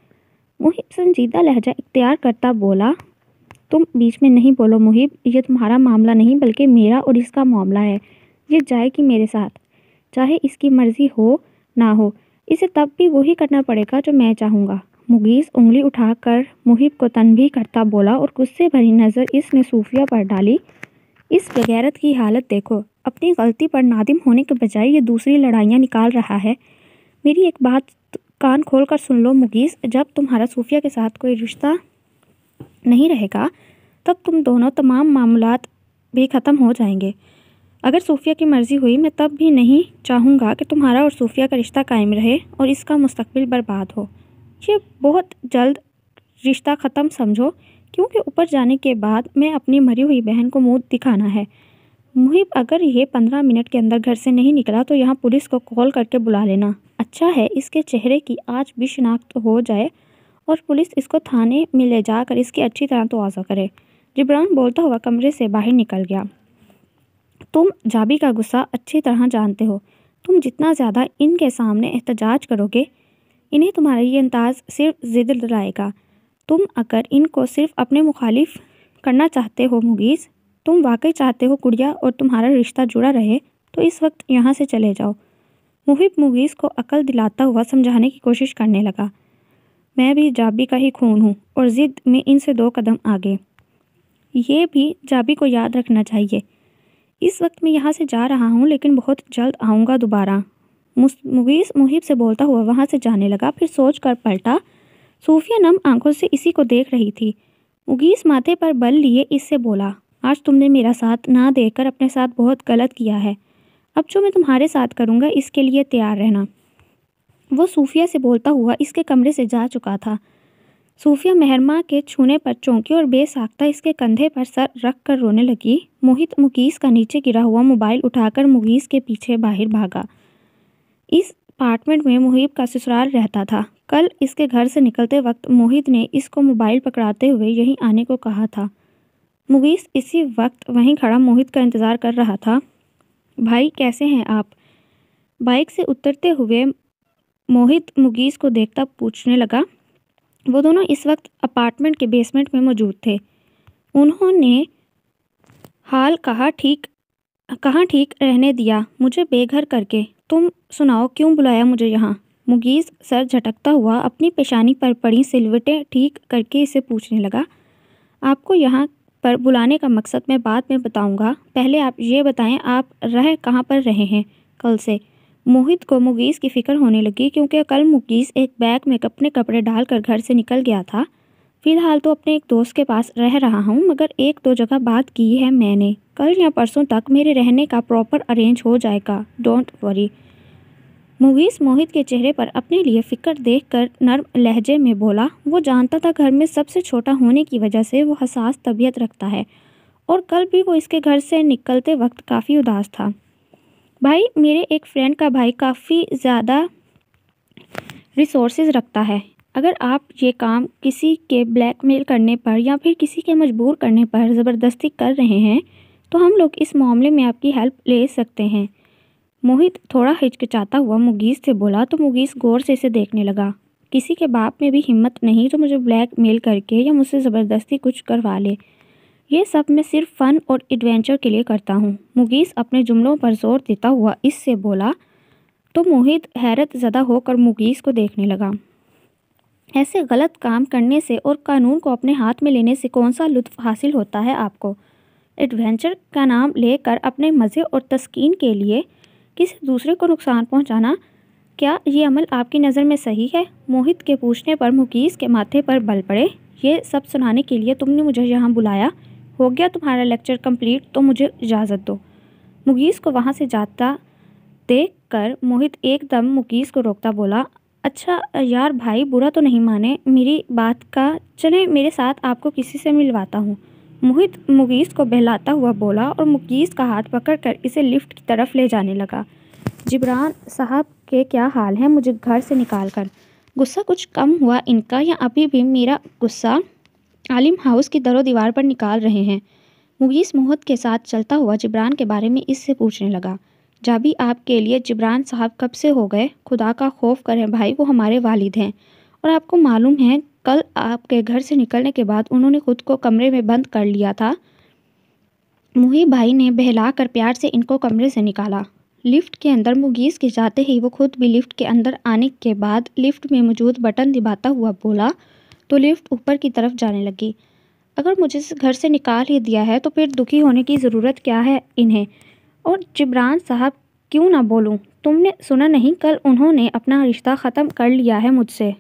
मुहिब संजीदा लहजा इख्तियार करता बोला तुम बीच में नहीं बोलो मुहिब ये तुम्हारा मामला नहीं बल्कि मेरा और इसका मामला है ये कि मेरे साथ चाहे इसकी मर्ज़ी हो ना हो इसे तब भी वही करना पड़ेगा जो मैं चाहूँगा मुगीस उंगली उठाकर मुहिब को तनबी करता बोला और गुस्से भरी नज़र इसने सूफिया पर डाली इस बगैरत की हालत देखो अपनी गलती पर नादिम होने के बजाय ये दूसरी लड़ाइयाँ निकाल रहा है मेरी एक बात कान खोल कर सुन लो मुगीस जब तुम्हारा सूफिया के साथ कोई रिश्ता नहीं रहेगा तब तुम दोनों तमाम मामला भी ख़त्म हो जाएंगे अगर सूफिया की मर्ज़ी हुई मैं तब भी नहीं चाहूँगा कि तुम्हारा और सूफिया का रिश्ता कायम रहे और इसका मुस्तबिल बर्बाद हो ये बहुत जल्द रिश्ता ख़त्म समझो क्योंकि ऊपर जाने के बाद मैं अपनी मरी हुई बहन को मुँह दिखाना है मुहिब अगर ये पंद्रह मिनट के अंदर घर से नहीं निकला तो यहाँ पुलिस को कॉल करके बुला लेना अच्छा है इसके चेहरे की आज भी शिनाख्त हो जाए और पुलिस इसको थाने में ले जाकर इसकी अच्छी तरह तो करे जिब्रान बोलता हुआ कमरे से बाहर निकल गया तुम जाबी का गुस्सा अच्छी तरह जानते हो तुम जितना ज़्यादा इनके सामने एहतजाज करोगे इन्हें तुम्हारा ये अंदाज सिर्फ ज़िद लाएगा तुम अगर इनको सिर्फ अपने मुखालिफ करना चाहते हो मुगीज़ तुम वाकई चाहते हो गुड़िया और तुम्हारा रिश्ता जुड़ा रहे तो इस वक्त यहाँ से चले जाओ मुहिब मुगीज़ को अकल दिलाता हुआ समझाने की कोशिश करने लगा मैं भी जाबी का ही खून हूँ और ज़िद में इनसे दो कदम आगे ये भी जाबी को याद रखना चाहिए इस वक्त मैं यहाँ से जा रहा हूँ लेकिन बहुत जल्द आऊँगा दोबारा मुगीस मुहिब से बोलता हुआ वहाँ से जाने लगा फिर सोच कर पलटा सूफिया नम आंखों से इसी को देख रही थी मुगीस माथे पर बल लिए इससे बोला आज तुमने मेरा साथ ना देकर अपने साथ बहुत गलत किया है अब जो मैं तुम्हारे साथ करूँगा इसके लिए तैयार रहना वो सूफिया से बोलता हुआ इसके कमरे से जा चुका था सूफिया मेहरमा के छूने पर चौंकी और बेसाख्ता इसके कंधे पर सर रख कर रोने लगी मोहित मुकीस का नीचे गिरा हुआ मोबाइल उठाकर मुगीस के पीछे बाहर भागा इस अपार्टमेंट में मुहिब का ससुराल रहता था कल इसके घर से निकलते वक्त मोहित ने इसको मोबाइल पकड़ाते हुए यहीं आने को कहा था मुगीस इसी वक्त वहीं खड़ा मोहित का इंतज़ार कर रहा था भाई कैसे हैं आप बाइक से उतरते हुए मोहित मुगीस को देखता पूछने लगा वो दोनों इस वक्त अपार्टमेंट के बेसमेंट में मौजूद थे उन्होंने हाल कहा ठीक कहाँ ठीक रहने दिया मुझे बेघर करके तुम सुनाओ क्यों बुलाया मुझे यहाँ मुगीज़ सर झटकता हुआ अपनी पेशानी पर पड़ी सिलवटें ठीक करके इसे पूछने लगा आपको यहाँ पर बुलाने का मकसद मैं बाद में बताऊँगा पहले आप ये बताएं आप रह कहाँ पर रहे हैं कल से मोहित को मुगीस की फिक्र होने लगी क्योंकि कल मुगीस एक बैग में अपने कपड़े डालकर घर से निकल गया था फिलहाल तो अपने एक दोस्त के पास रह रहा हूँ मगर एक दो जगह बात की है मैंने कल या परसों तक मेरे रहने का प्रॉपर अरेंज हो जाएगा डोंट वरी मुगीस मोहित के चेहरे पर अपने लिए फिक्र देखकर नर्म लहजे में बोला वो जानता था घर में सबसे छोटा होने की वजह से वो हसास तबीयत रखता है और कल भी वो इसके घर से निकलते वक्त काफ़ी उदास था भाई मेरे एक फ्रेंड का भाई काफ़ी ज़्यादा रिसोर्सेज रखता है अगर आप ये काम किसी के ब्लैकमेल करने पर या फिर किसी के मजबूर करने पर ज़बरदस्ती कर रहे हैं तो हम लोग इस मामले में आपकी हेल्प ले सकते हैं मोहित थोड़ा हिचकिचाता हुआ मुगीस से बोला तो मुगीस गौर से इसे देखने लगा किसी के बाप में भी हिम्मत नहीं जो मुझे ब्लैक मेल करके या मुझसे ज़बरदस्ती कुछ करवा ले ये सब मैं सिर्फ फन और एडवेंचर के लिए करता हूँ मुगीस अपने जुमलों पर जोर देता हुआ इससे बोला तो मोहित हैरत ज़दा होकर मुगीस को देखने लगा ऐसे गलत काम करने से और कानून को अपने हाथ में लेने से कौन सा लुत्फ हासिल होता है आपको एडवेंचर का नाम लेकर अपने मज़े और तस्कीन के लिए किसी दूसरे को नुकसान पहुँचाना क्या ये अमल आपकी नज़र में सही है मोहित के पूछने पर मुकीस के माथे पर बल पड़े ये सब सुनाने के लिए तुमने मुझे यहाँ बुलाया हो गया तुम्हारा लेक्चर कंप्लीट तो मुझे इजाज़त दो मुगीस को वहाँ से जाता देख कर मोहित एकदम मुगीस को रोकता बोला अच्छा यार भाई बुरा तो नहीं माने मेरी बात का चले मेरे साथ आपको किसी से मिलवाता हूँ मोहित मुगीस को बहलाता हुआ बोला और मुगीस का हाथ पकड़कर इसे लिफ्ट की तरफ ले जाने लगा जिब्रान साहब के क्या हाल है मुझे घर से निकाल कर गुस्सा कुछ कम हुआ इनका या अभी भी मेरा गुस्सा आलिम हाउस की दरों दीवार पर निकाल रहे हैं मुगीस मोहत के साथ चलता हुआ जिब्रान के बारे में इससे पूछने लगा जाबी आपके लिए जिब्रान साहब कब से हो गए खुदा का खौफ करें भाई वो हमारे वालिद हैं और आपको मालूम है कल आपके घर से निकलने के बाद उन्होंने खुद को कमरे में बंद कर लिया था मुही भाई ने बहला कर प्यार से इनको कमरे से निकाला लिफ्ट के अंदर मुगीस के जाते ही वो खुद भी लिफ्ट के अंदर आने के बाद लिफ्ट में मौजूद बटन दिबाता हुआ बोला तो लिफ्ट ऊपर की तरफ जाने लगी अगर मुझे इस घर से निकाल ही दिया है तो फिर दुखी होने की ज़रूरत क्या है इन्हें और जिब्रान साहब क्यों ना बोलूँ तुमने सुना नहीं कल उन्होंने अपना रिश्ता ख़त्म कर लिया है मुझसे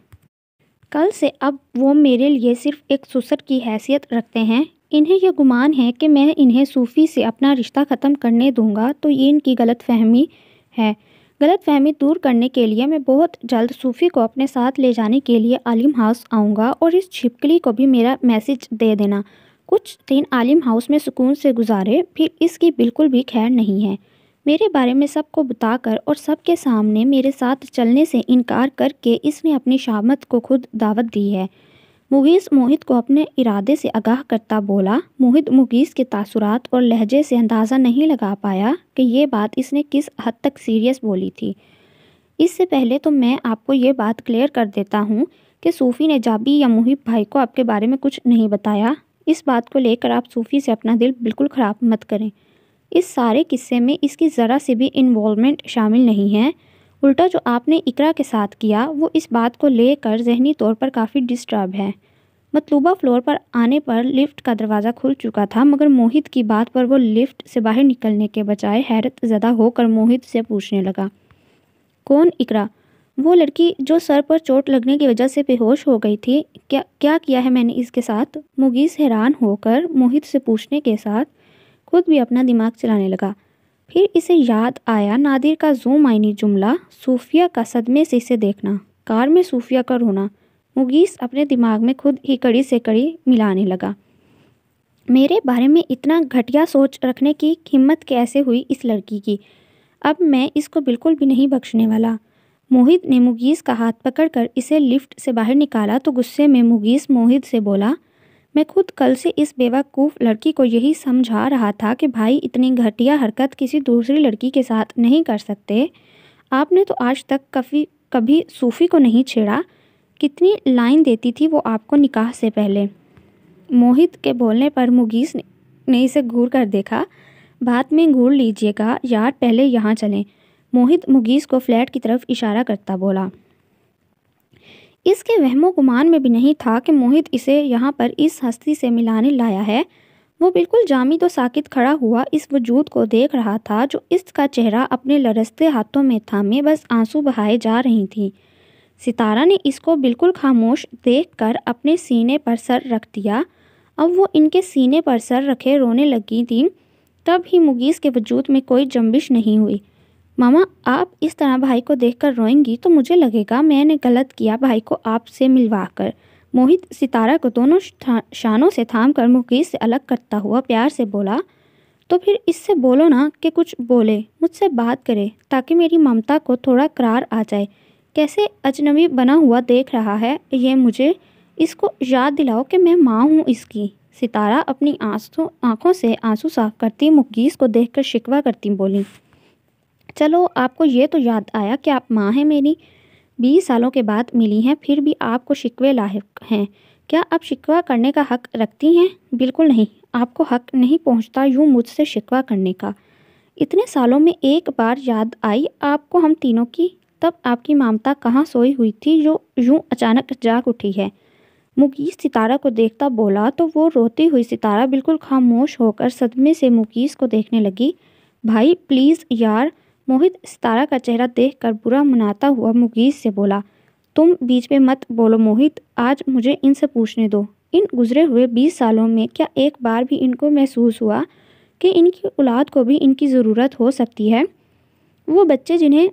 कल से अब वो मेरे लिए सिर्फ एक सुसर की हैसियत रखते हैं इन्हें यह गुमान है कि मैं इन्हें सूफ़ी से अपना रिश्ता ख़त्म करने दूँगा तो ये इनकी गलत फहमी है गलत फहमी दूर करने के लिए मैं बहुत जल्द सूफ़ी को अपने साथ ले जाने के लिए आलिम हाउस आऊँगा और इस छिपकली को भी मेरा मैसेज दे देना कुछ दिन आलिम हाउस में सुकून से गुजारे फिर इसकी बिल्कुल भी खैर नहीं है मेरे बारे में सबको बताकर और सबके सामने मेरे साथ चलने से इनकार करके इसने अपनी शामत को खुद दावत दी है मुगीस मोहित को अपने इरादे से आगाह करता बोला मोहित मुगीस के तासुरात और लहजे से अंदाज़ा नहीं लगा पाया कि ये बात इसने किस हद तक सीरियस बोली थी इससे पहले तो मैं आपको ये बात क्लियर कर देता हूँ कि सूफ़ी ने जाबी या मुहिब भाई को आपके बारे में कुछ नहीं बताया इस बात को लेकर आप सूफ़ी से अपना दिल बिल्कुल ख़राब मत करें इस सारे किस्से में इसकी ज़रा से भी इन्वॉलमेंट शामिल नहीं है उल्टा जो आपने इकरा के साथ किया वो इस बात को लेकर जहनी तौर पर काफ़ी डिस्टर्ब है मतलूबा फ्लोर पर आने पर लिफ्ट का दरवाज़ा खुल चुका था मगर मोहित की बात पर वो लिफ्ट से बाहर निकलने के बजाय हैरत ज़दा होकर मोहित से पूछने लगा कौन इकरा वो लड़की जो सर पर चोट लगने की वजह से बेहोश हो गई थी क्या क्या किया है मैंने इसके साथ मुगीस हैरान होकर मोहित से पूछने के साथ खुद भी अपना दिमाग चलाने लगा फिर इसे याद आया नादिर का जो मायनी जुमला सूफिया का सदमे से इसे देखना कार में सूफिया का रोना मुगीस अपने दिमाग में खुद ही कड़ी से कड़ी मिलाने लगा मेरे बारे में इतना घटिया सोच रखने की हिम्मत कैसे हुई इस लड़की की अब मैं इसको बिल्कुल भी नहीं बख्शने वाला मोहित ने मुगीस का हाथ पकड़कर इसे लिफ्ट से बाहर निकाला तो गुस्से में मुगीस मोहित से बोला मैं खुद कल से इस बेवकूफ़ लड़की को यही समझा रहा था कि भाई इतनी घटिया हरकत किसी दूसरी लड़की के साथ नहीं कर सकते आपने तो आज तक कभी कभी सूफ़ी को नहीं छेड़ा कितनी लाइन देती थी वो आपको निकाह से पहले मोहित के बोलने पर मुगीस ने इसे घूर कर देखा बात में घूर लीजिएगा यार पहले यहाँ चलें मोहित मुगीस को फ्लैट की तरफ इशारा करता बोला इसके वहमो गुमान में भी नहीं था कि मोहित इसे यहाँ पर इस हस्ती से मिलाने लाया है वो बिल्कुल जामी तो साकित खड़ा हुआ इस वजूद को देख रहा था जो इसका चेहरा अपने लरसते हाथों में थामे बस आंसू बहाए जा रही थी सितारा ने इसको बिल्कुल खामोश देख कर अपने सीने पर सर रख दिया अब वो इनके सीने पर सर रखे रोने लगी थी तब ही मुगीस के वजूद में कोई जम्बिश नहीं हुई मामा आप इस तरह भाई को देखकर रोएंगी तो मुझे लगेगा मैंने गलत किया भाई को आपसे मिलवा कर मोहित सितारा को दोनों शानों से थाम कर मुकेश से अलग करता हुआ प्यार से बोला तो फिर इससे बोलो ना कि कुछ बोले मुझसे बात करे ताकि मेरी ममता को थोड़ा करार आ जाए कैसे अजनबी बना हुआ देख रहा है ये मुझे इसको याद दिलाओ कि मैं माँ हूँ इसकी सितारा अपनी आंसू आंखों से आंसू साफ करती मुकीस को देखकर शिकवा करती बोली चलो आपको ये तो याद आया कि आप माँ हैं मेरी बीस सालों के बाद मिली हैं फिर भी आपको शिकवे लायक हैं क्या आप शिकवा करने का हक रखती हैं बिल्कुल नहीं आपको हक नहीं पहुंचता यूँ मुझसे शिकवा करने का इतने सालों में एक बार याद आई आपको हम तीनों की तब आपकी मामता कहाँ सोई हुई थी जो यूँ अचानक जाग उठी है मुकीस सितारा को देखता बोला तो वो रोती हुई सितारा बिल्कुल खामोश होकर सदमे से मुकीस को देखने लगी भाई प्लीज़ यार मोहित सितारा का चेहरा देखकर बुरा मनाता हुआ मुकेश से बोला तुम बीच में मत बोलो मोहित आज मुझे इनसे पूछने दो इन गुजरे हुए बीस सालों में क्या एक बार भी इनको महसूस हुआ कि इनकी औलाद को भी इनकी ज़रूरत हो सकती है वो बच्चे जिन्हें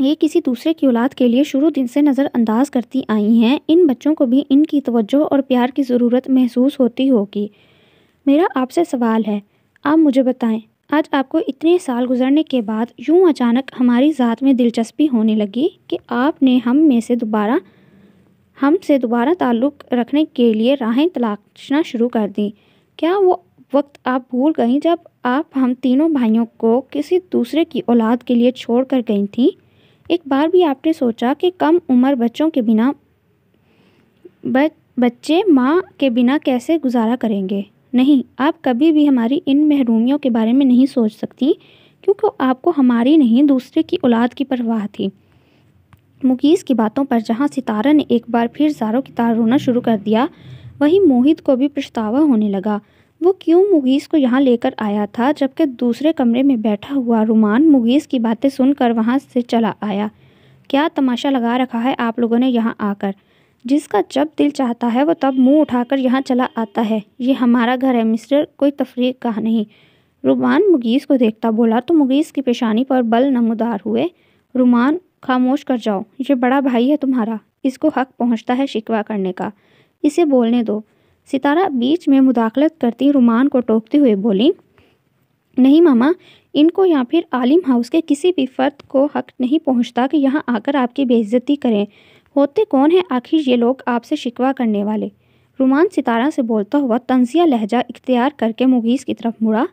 ये किसी दूसरे की औलाद के लिए शुरू दिन से नज़रअंदाज करती आई हैं इन बच्चों को भी इनकी तवज्जो और प्यार की ज़रूरत महसूस होती होगी मेरा आपसे सवाल है आप मुझे बताएं आज आपको इतने साल गुजरने के बाद यूं अचानक हमारी ज़ात में दिलचस्पी होने लगी कि आपने हम में से दोबारा हम से दोबारा ताल्लुक़ रखने के लिए राहें तलाशना शुरू कर दी क्या वो वक्त आप भूल गई जब आप हम तीनों भाइयों को किसी दूसरे की औलाद के लिए छोड़ कर गई थी एक बार भी आपने सोचा कि कम उम्र बच्चों के बिना बच्चे माँ के बिना कैसे गुजारा करेंगे नहीं आप कभी भी हमारी इन महरूमियों के बारे में नहीं सोच सकती क्योंकि आपको हमारी नहीं दूसरे की औलाद की परवाह थी मुकीस की बातों पर जहाँ सितारा ने एक बार फिर जारों की तार रोना शुरू कर दिया वहीं मोहित को भी पछतावा होने लगा वो क्यों मुगीस को यहाँ लेकर आया था जबकि दूसरे कमरे में बैठा हुआ रुमान मुगीस की बातें सुनकर वहाँ से चला आया क्या तमाशा लगा रखा है आप लोगों ने यहाँ आकर जिसका जब दिल चाहता है वो तब मुंह उठाकर यहाँ चला आता है ये हमारा घर है मिस्टर कोई तफरीक का नहीं रुमान मुगीस को देखता बोला तो मुगीस की पेशानी पर बल नमदार हुए रुमान खामोश कर जाओ ये बड़ा भाई है तुम्हारा इसको हक पहुँचता है शिकवा करने का इसे बोलने दो सितारा बीच में मुदाखलत करती रुमान को टोकते हुए बोली नहीं मामा इनको या फिर आलिम हाउस के किसी भी फर्द को हक नहीं पहुंचता कि यहाँ आकर आपकी बेइज्जती करें होते कौन हैं आखिर ये लोग आपसे शिकवा करने वाले रुमान सितारा से बोलता हुआ तंजिया लहजा इख्तियार करके मुगीस की तरफ मुड़ा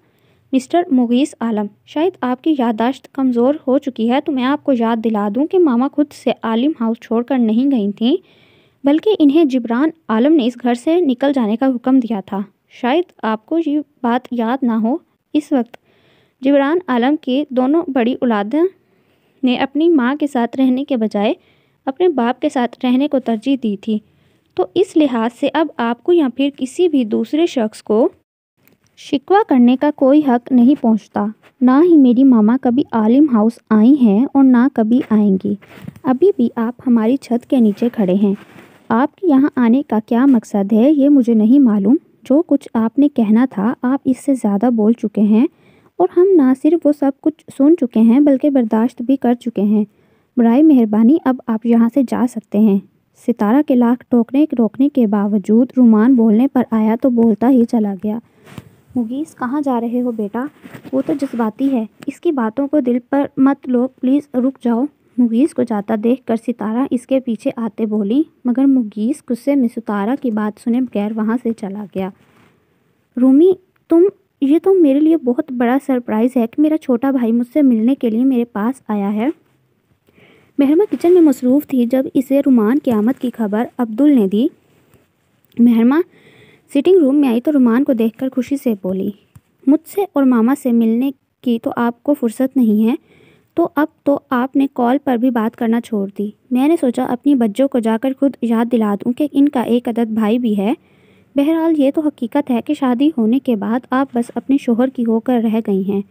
मिस्टर मुगीस आलम शायद आपकी यादाश्त कमज़ोर हो चुकी है तो मैं आपको याद दिला दूं कि मामा खुद से आलिम हाउस छोड़कर नहीं गई थीं बल्कि इन्हें जिब्रान आलम ने इस घर से निकल जाने का हुक्म दिया था शायद आपको ये बात याद ना हो इस वक्त जिब्रान आलम के दोनों बड़ी औलादें ने अपनी माँ के साथ रहने के बजाय अपने बाप के साथ रहने को तरजीह दी थी तो इस लिहाज से अब आपको या फिर किसी भी दूसरे शख्स को शिकवा करने का कोई हक नहीं पहुंचता ना ही मेरी मामा कभी आलिम हाउस आई हैं और ना कभी आएंगी अभी भी आप हमारी छत के नीचे खड़े हैं आपके यहाँ आने का क्या मकसद है ये मुझे नहीं मालूम जो कुछ आपने कहना था आप इससे ज़्यादा बोल चुके हैं और हम ना सिर्फ वो सब कुछ सुन चुके हैं बल्कि बर्दाश्त भी कर चुके हैं बरए मेहरबानी अब आप यहाँ से जा सकते हैं। सितारा के लाख टोकने रोकने के बावजूद रुमान बोलने पर आया तो बोलता ही चला गया। मुगीस कहाँ जा रहे हो बेटा? वो तो जज्बाती है। इसकी बातों को दिल पर मत लो प्लीज़ रुक जाओ। मुगीस को जाता देखकर सितारा इसके पीछे आते बोली मगर मुगीस गुस्से में सितारा की बात सुने बगैर वहाँ से चला गया। रूमी तुम ये तो मेरे लिए बहुत बड़ा सरप्राइज़ है कि मेरा छोटा भाई मुझसे मिलने के लिए मेरे पास आया है। महरमा किचन में मसरूफ़ थी जब इसे रुमान की आमद की खबर अब्दुल ने दी महरमा सिटिंग रूम में आई तो रुमान को देखकर खुशी से बोली मुझसे और मामा से मिलने की तो आपको फुर्सत नहीं है तो अब तो आपने कॉल पर भी बात करना छोड़ दी मैंने सोचा अपनी बच्चों को जाकर खुद याद दिला दूँ कि इनका एक अदद भाई भी है बहरहाल ये तो हकीकत है कि शादी होने के बाद आप बस अपने शोहर की होकर रह गई हैं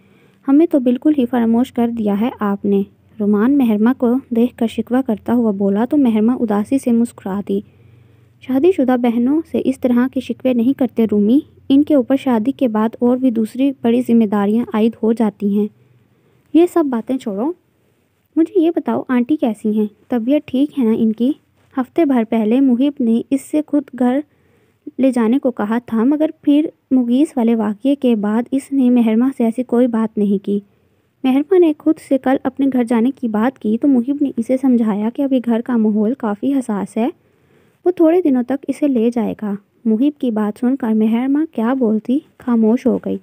हमें तो बिल्कुल ही फरामोश कर दिया है आपने रुमान महरमा को देखकर शिकवा करता हुआ बोला तो महरमा उदासी से मुस्कुरा दी शादीशुदा बहनों से इस तरह के शिकवे नहीं करते रूमी इनके ऊपर शादी के बाद और भी दूसरी बड़ी जिम्मेदारियां आयद हो जाती हैं ये सब बातें छोड़ो मुझे ये बताओ आंटी कैसी हैं तबीयत ठीक है ना इनकी हफ्ते भर पहले मुहिब ने इससे खुद घर ले जाने को कहा था मगर फिर मुगीस वाले वाक़े के बाद इसने महरमा से ऐसी कोई बात नहीं की मेहरमा ने खुद से कल अपने घर जाने की बात की तो मुहिब ने इसे समझाया कि अभी घर का माहौल काफ़ी हसास है वो थोड़े दिनों तक इसे ले जाएगा मुहिब की बात सुनकर मेहरमा क्या बोलती खामोश हो गई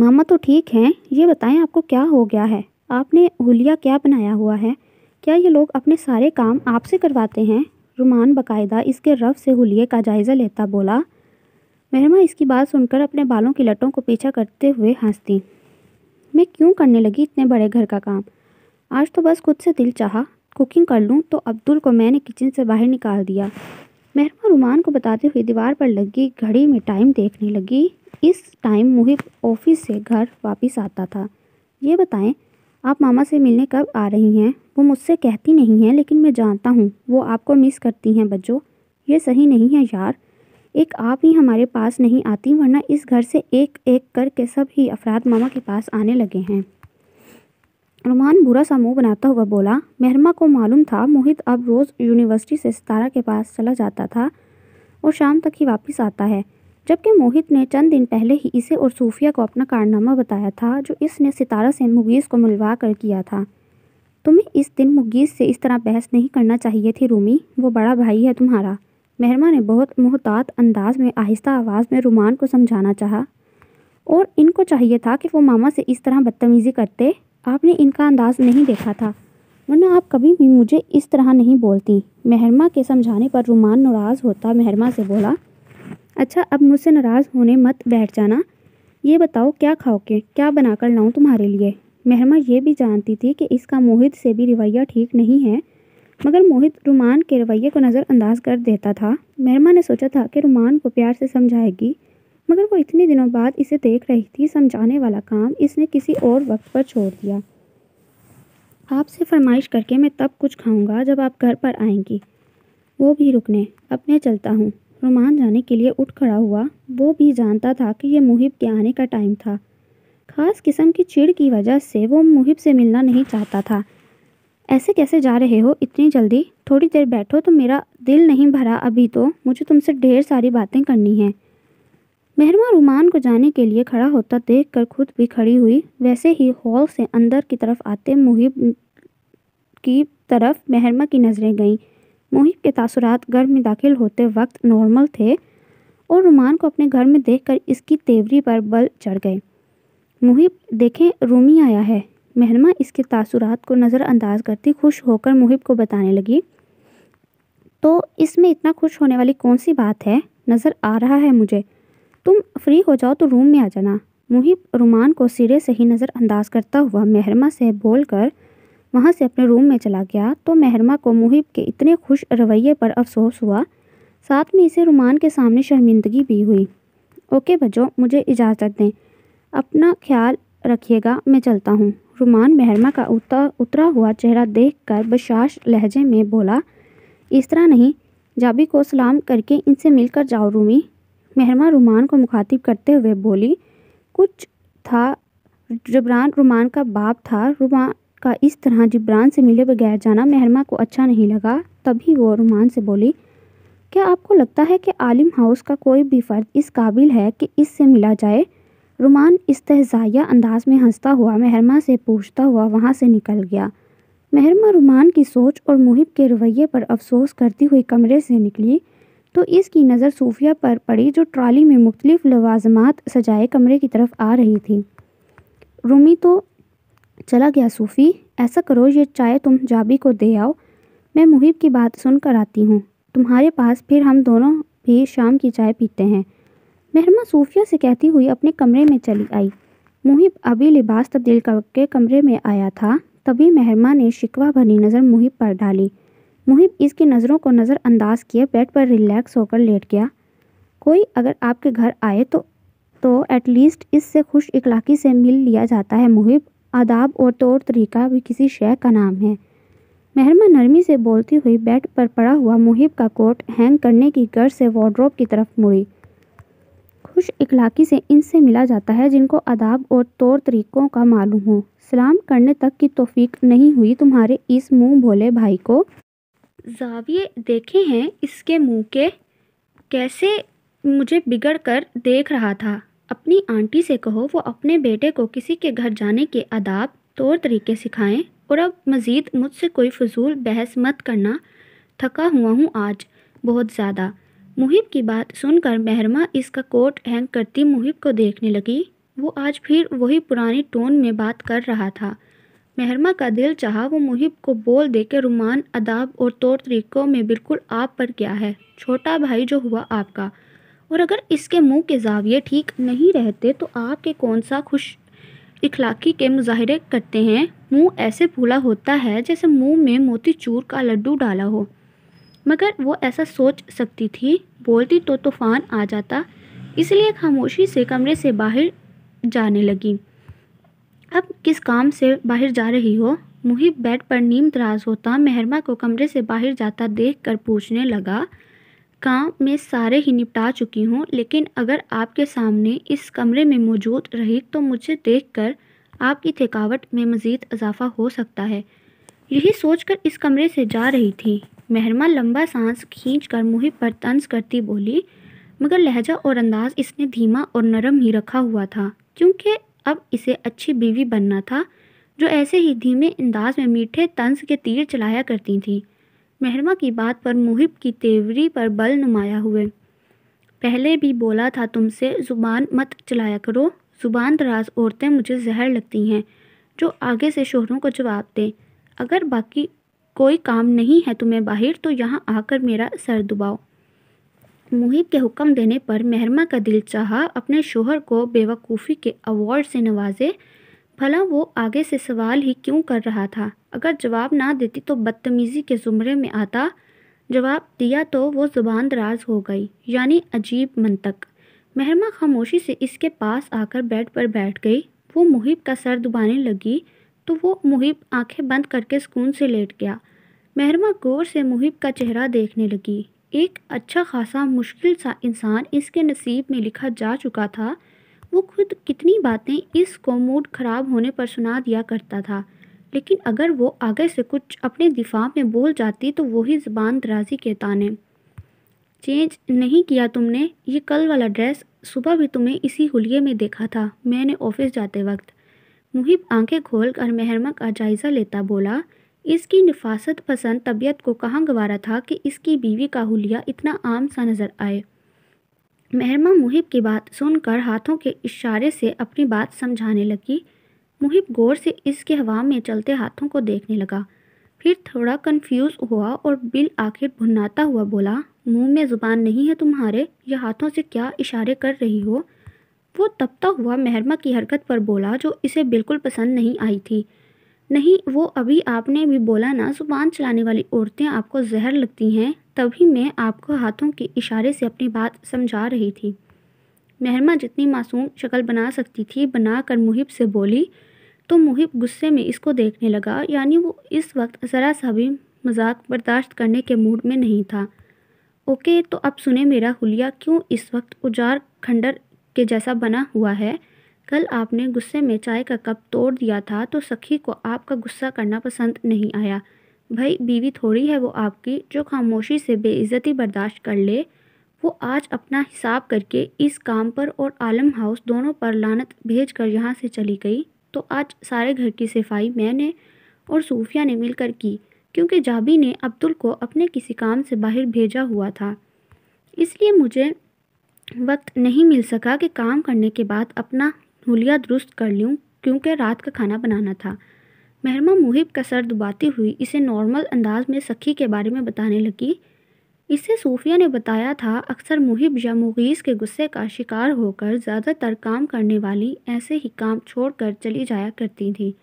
मामा तो ठीक हैं ये बताएं आपको क्या हो गया है आपने हुलिया क्या बनाया हुआ है क्या ये लोग अपने सारे काम आपसे करवाते हैं रुमान बाकायदा इसके रफ से हुलिये का जायज़ा लेता बोला मेहरमा इसकी बात सुनकर अपने बालों की लटों को पीछा करते हुए हंसती मैं क्यों करने लगी इतने बड़े घर का काम आज तो बस खुद से दिल चाहा कुकिंग कर लूँ तो अब्दुल को मैंने किचन से बाहर निकाल दिया मेहरमा रुमान को बताते हुए दीवार पर लगी घड़ी में टाइम देखने लगी इस टाइम मुहिब ऑफिस से घर वापस आता था ये बताएं आप मामा से मिलने कब आ रही हैं वो मुझसे कहती नहीं हैं लेकिन मैं जानता हूँ वो आपको मिस करती हैं बच्चों ये सही नहीं है यार एक आप ही हमारे पास नहीं आती वरना इस घर से एक एक करके सब ही अफराद मामा के पास आने लगे हैं रुमान बुरा सा मुंह बनाता हुआ बोला मेहरमा को मालूम था मोहित अब रोज़ यूनिवर्सिटी से सितारा के पास चला जाता था और शाम तक ही वापस आता है जबकि मोहित ने चंद दिन पहले ही इसे और सूफिया को अपना कारनामा बताया था जो इसने सितारा से मुगीस को मिलवा कर किया था तुम्हें इस दिन मुगीस से इस तरह बहस नहीं करना चाहिए थी रूमी वो बड़ा भाई है तुम्हारा मेहरमा ने बहुत मुहतात अंदाज में आहिस्ता आवाज़ में रुमान को समझाना चाहा और इनको चाहिए था कि वो मामा से इस तरह बदतमीज़ी करते आपने इनका अंदाज नहीं देखा था वरना आप कभी भी मुझे इस तरह नहीं बोलती मेहरमा के समझाने पर रुमान नाराज़ होता मेहरमा से बोला अच्छा अब मुझसे नाराज़ होने मत बैठ जाना ये बताओ क्या खाओगे क्या बना कर लाऊँ तुम्हारे लिए मेहरमा ये भी जानती थी कि इसका मोहित से भी रवैया ठीक नहीं है मगर मोहित रुमान के रवैये को नज़रअंदाज कर देता था महिमा ने सोचा था कि रुमान को प्यार से समझाएगी मगर वो इतने दिनों बाद इसे देख रही थी समझाने वाला काम इसने किसी और वक्त पर छोड़ दिया आपसे फरमाइश करके मैं तब कुछ खाऊंगा जब आप घर पर आएंगी वो भी रुकने अब मैं चलता हूँ रुमान जाने के लिए उठ खड़ा हुआ वो भी जानता था कि यह मुहिब के आने का टाइम था ख़ास किस्म की चिड़ की वजह से वो मुहिब से मिलना नहीं चाहता था ऐसे कैसे जा रहे हो इतनी जल्दी थोड़ी देर बैठो तो मेरा दिल नहीं भरा अभी तो मुझे तुमसे ढेर सारी बातें करनी हैं मेहरमा रुमान को जाने के लिए खड़ा होता देख कर खुद भी खड़ी हुई वैसे ही हॉल से अंदर की तरफ आते मुहिब की तरफ मेहरमा की नज़रें गईं मुहिब के तासुरात घर में दाखिल होते वक्त नॉर्मल थे और रुमान को अपने घर में देखकर इसकी तेवरी पर बल चढ़ गए मुहिब देखें रूमी आया है महरमा इसके तासुरात को नज़रअंदाज करती खुश होकर मुहिब को बताने लगी तो इसमें इतना खुश होने वाली कौन सी बात है नज़र आ रहा है मुझे तुम फ्री हो जाओ तो रूम में आ जाना मुहिब रुमान को सिरे से ही नज़रअंदाज करता हुआ महरमा से बोल कर वहाँ से अपने रूम में चला गया तो महरमा को मुहिब के इतने खुश रवैये पर अफसोस हुआ साथ में इसे रुमान के सामने शर्मिंदगी भी हुई ओके बजो मुझे इजाज़त दें अपना ख्याल रखिएगा मैं चलता हूँ रुमान महरमा का उतर उतरा हुआ चेहरा देखकर बशाश लहजे में बोला इस तरह नहीं जाबी को सलाम करके इनसे मिलकर जाओ रूमी मेहरमा रुमान को मुखातिब करते हुए बोली कुछ था जबरान रुमान का बाप था रुमान का इस तरह जबरान से मिले बगैर जाना मेहरमा को अच्छा नहीं लगा तभी वो रुमान से बोली क्या आपको लगता है कि आलिम हाउस का कोई भी फ़र्द इस काबिल है कि इससे मिला जाए रुमान इस्तहज़ाया अंदाज में हंसता हुआ महरमा से पूछता हुआ वहाँ से निकल गया महरमा रुमान की सोच और मुहिब के रवैये पर अफसोस करती हुई कमरे से निकली तो इसकी नज़र सूफिया पर पड़ी जो ट्रॉली में मुख्तलिफ लवाजमात सजाए कमरे की तरफ आ रही थी रूमी तो चला गया सूफ़ी ऐसा करो ये चाय तुम जाबी को दे आओ मैं मुहिब की बात सुनकर आती हूँ तुम्हारे पास फिर हम दोनों भी शाम की चाय पीते हैं महरमा सूफिया से कहती हुई अपने कमरे में चली आई मुहिब अभी लिबास तब्दील करके कमरे में आया था तभी महरमा ने शिकवा भरी नज़र मुहिब पर डाली मुहिब इसकी नज़रों को नज़रअंदाज किए बेड पर रिलैक्स होकर लेट गया कोई अगर आपके घर आए तो तो एटलीस्ट इससे खुश इखलाकी से मिल लिया जाता है मुहिब आदाब और तौर तरीका भी किसी शेय का नाम है महरमा नरमी से बोलती हुई बेड पर पड़ा हुआ मुहिब का कोट हैंग करने की गर्ज से वार्ड्रोब की तरफ मुड़ी खुश इखलाक़ी से इनसे मिला जाता है जिनको अदाब और तौर तरीक़ों का मालूम हो सलाम करने तक की तोफीक नहीं हुई तुम्हारे इस मुँह भोले भाई को ज़ाविये देखे हैं इसके मुँह के कैसे मुझे बिगड़ कर देख रहा था अपनी आंटी से कहो वो अपने बेटे को किसी के घर जाने के आदाब तौर तरीके सिखाएं और अब मज़ीद मुझसे कोई फजूल बहस मत करना थका हुआ हूँ आज बहुत ज़्यादा मुहिब की बात सुनकर महरमा इसका कोट हैंग करती मुहिब को देखने लगी वो आज फिर वही पुरानी टोन में बात कर रहा था महरमा का दिल चाहा वो मुहिब को बोल दे के रुमान अदाब और तौर तरीक़ों में बिल्कुल आप पर क्या है छोटा भाई जो हुआ आपका और अगर इसके मुंह के जाविये ठीक नहीं रहते तो आपके कौन सा खुश इखलाकी के मुजाहरे करते हैं मुंह ऐसे फूला होता है जैसे मुंह में मोती चूर का लड्डू डाला हो मगर वो ऐसा सोच सकती थी बोलती तो तूफान आ जाता इसलिए खामोशी से कमरे से बाहर जाने लगी अब किस काम से बाहर जा रही हो मुहिब बेड पर नीम दराज होता मेहरमा को कमरे से बाहर जाता देख कर पूछने लगा काम में सारे ही निपटा चुकी हूँ लेकिन अगर आपके सामने इस कमरे में मौजूद रही तो मुझे देख कर आपकी थकावट में मज़ीद इजाफा हो सकता है यही सोचकर इस कमरे से जा रही थी मेहरमा लम्बा सांस खींच कर मुहिब पर तंज करती बोली मगर लहजा और अंदाज इसने धीमा और नरम ही रखा हुआ था क्योंकि अब इसे अच्छी बीवी बनना था जो ऐसे ही धीमे अंदाज में मीठे तंज के तीर चलाया करती थी महरमा की बात पर मुहिब की तेवरी पर बल नुमाया हुए पहले भी बोला था तुमसे ज़ुबान मत चलाया करो ज़ुबान दराज औरतें मुझे जहर लगती हैं जो आगे से शोहरों को जवाब दें अगर बाकी कोई काम नहीं है तुम्हें बाहर तो यहाँ आकर मेरा सर दुबाओ मुहिब के हुक्म देने पर महरमा का दिल चाहा अपने शोहर को बेवकूफ़ी के अवार्ड से नवाजे भला वो आगे से सवाल ही क्यों कर रहा था अगर जवाब ना देती तो बदतमीज़ी के ज़ुमरे में आता जवाब दिया तो वो ज़ुबान दराज हो गई यानी अजीब मंतक महरमा खामोशी से इसके पास आकर बेड पर बैठ गई वो मुहिब का सर दुबाने लगी तो वो मुहिब आंखें बंद करके सुकून से लेट गया महरमा गौर से मुहिब का चेहरा देखने लगी एक अच्छा खासा मुश्किल सा इंसान इसके नसीब में लिखा जा चुका था वो खुद कितनी बातें इसको मूड ख़राब होने पर सुना दिया करता था लेकिन अगर वो आगे से कुछ अपने दिफा में बोल जाती तो वही ज़बान दराजी के ताने चेंज नहीं किया तुमने ये कल वाला ड्रेस सुबह भी तुम्हें इसी हुलिये में देखा था मैंने ऑफिस जाते वक्त मुहिब आंखें खोल कर मेहरमा का जायज़ा लेता बोला इसकी नफासत पसंद तबीयत को कहाँ गवारा था कि इसकी बीवी का हुलिया इतना आम सा नज़र आए मेहरमा मुहिब की बात सुनकर हाथों के इशारे से अपनी बात समझाने लगी मुहिब गौर से इसके हवा में चलते हाथों को देखने लगा फिर थोड़ा कंफ्यूज हुआ और बिल आखिर भुनाता हुआ बोला मुंह में ज़ुबान नहीं है तुम्हारे या हाथों से क्या इशारे कर रही हो वो तपता तो हुआ मेहरमा की हरकत पर बोला जो इसे बिल्कुल पसंद नहीं आई थी नहीं वो अभी आपने भी बोला ना जुबान चलाने वाली औरतें आपको जहर लगती हैं तभी मैं आपको हाथों के इशारे से अपनी बात समझा रही थी मेहरमा जितनी मासूम शक्ल बना सकती थी बना कर मुहिब से बोली तो मुहिब गुस्से में इसको देखने लगा यानी वो इस वक्त ज़रा सा भी मजाक बर्दाश्त करने के मूड में नहीं था ओके तो अब सुने मेरा हुलिया क्यों इस वक्त उजार खंडर के जैसा बना हुआ है कल आपने गुस्से में चाय का कप तोड़ दिया था तो सखी को आपका गुस्सा करना पसंद नहीं आया भाई बीवी थोड़ी है वो आपकी जो खामोशी से बेइज्जती बर्दाश्त कर ले वो आज अपना हिसाब करके इस काम पर और आलम हाउस दोनों पर लानत भेज कर यहाँ से चली गई तो आज सारे घर की सफाई मैंने और सूफिया ने मिलकर की क्योंकि जाबी ने अब्दुल को अपने किसी काम से बाहर भेजा हुआ था इसलिए मुझे वक्त नहीं मिल सका कि काम करने के बाद अपना हुलिया दुरुस्त कर लूँ क्योंकि रात का खाना बनाना था महरमा मुहिब का सर दुबाती हुई इसे नॉर्मल अंदाज में सखी के बारे में बताने लगी इसे सूफिया ने बताया था अक्सर मुहिब या मुगीस के गुस्से का शिकार होकर ज़्यादातर काम करने वाली ऐसे ही काम छोड़कर चली जाया करती थी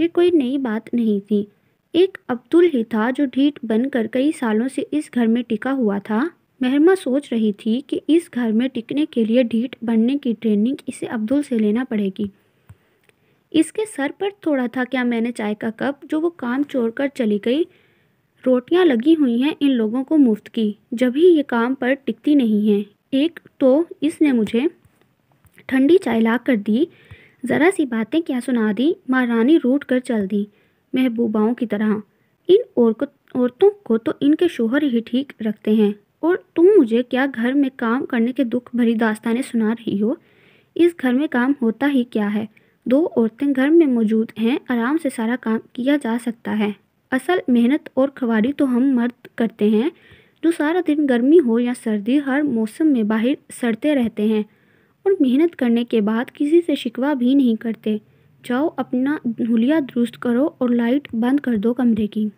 ये कोई नई बात नहीं थी एक अब्दुल ही था जो ढीठ बनकर कई सालों से इस घर में टिका हुआ था मेहरमा सोच रही थी कि इस घर में टिकने के लिए ढीट बनने की ट्रेनिंग इसे अब्दुल से लेना पड़ेगी इसके सर पर थोड़ा था क्या मैंने चाय का कप जो वो काम छोड़ कर चली गई रोटियां लगी हुई हैं इन लोगों को मुफ्त की जब ही ये काम पर टिकती नहीं है एक तो इसने मुझे ठंडी चाय ला कर दी ज़रा सी बातें क्या सुना दी माँ रानी रूट कर चल दी महबूबाओं की तरह इन औरतों को तो इनके शोहर ही ठीक रखते हैं और तुम मुझे क्या घर में काम करने के दुख भरी दास्तानें सुना रही हो इस घर में काम होता ही क्या है दो औरतें घर में मौजूद हैं आराम से सारा काम किया जा सकता है असल मेहनत और खवारी तो हम मर्द करते हैं जो सारा दिन गर्मी हो या सर्दी हर मौसम में बाहर सड़ते रहते हैं और मेहनत करने के बाद किसी से शिकवा भी नहीं करते जाओ अपना हुलिया दुरुस्त करो और लाइट बंद कर दो कमरे की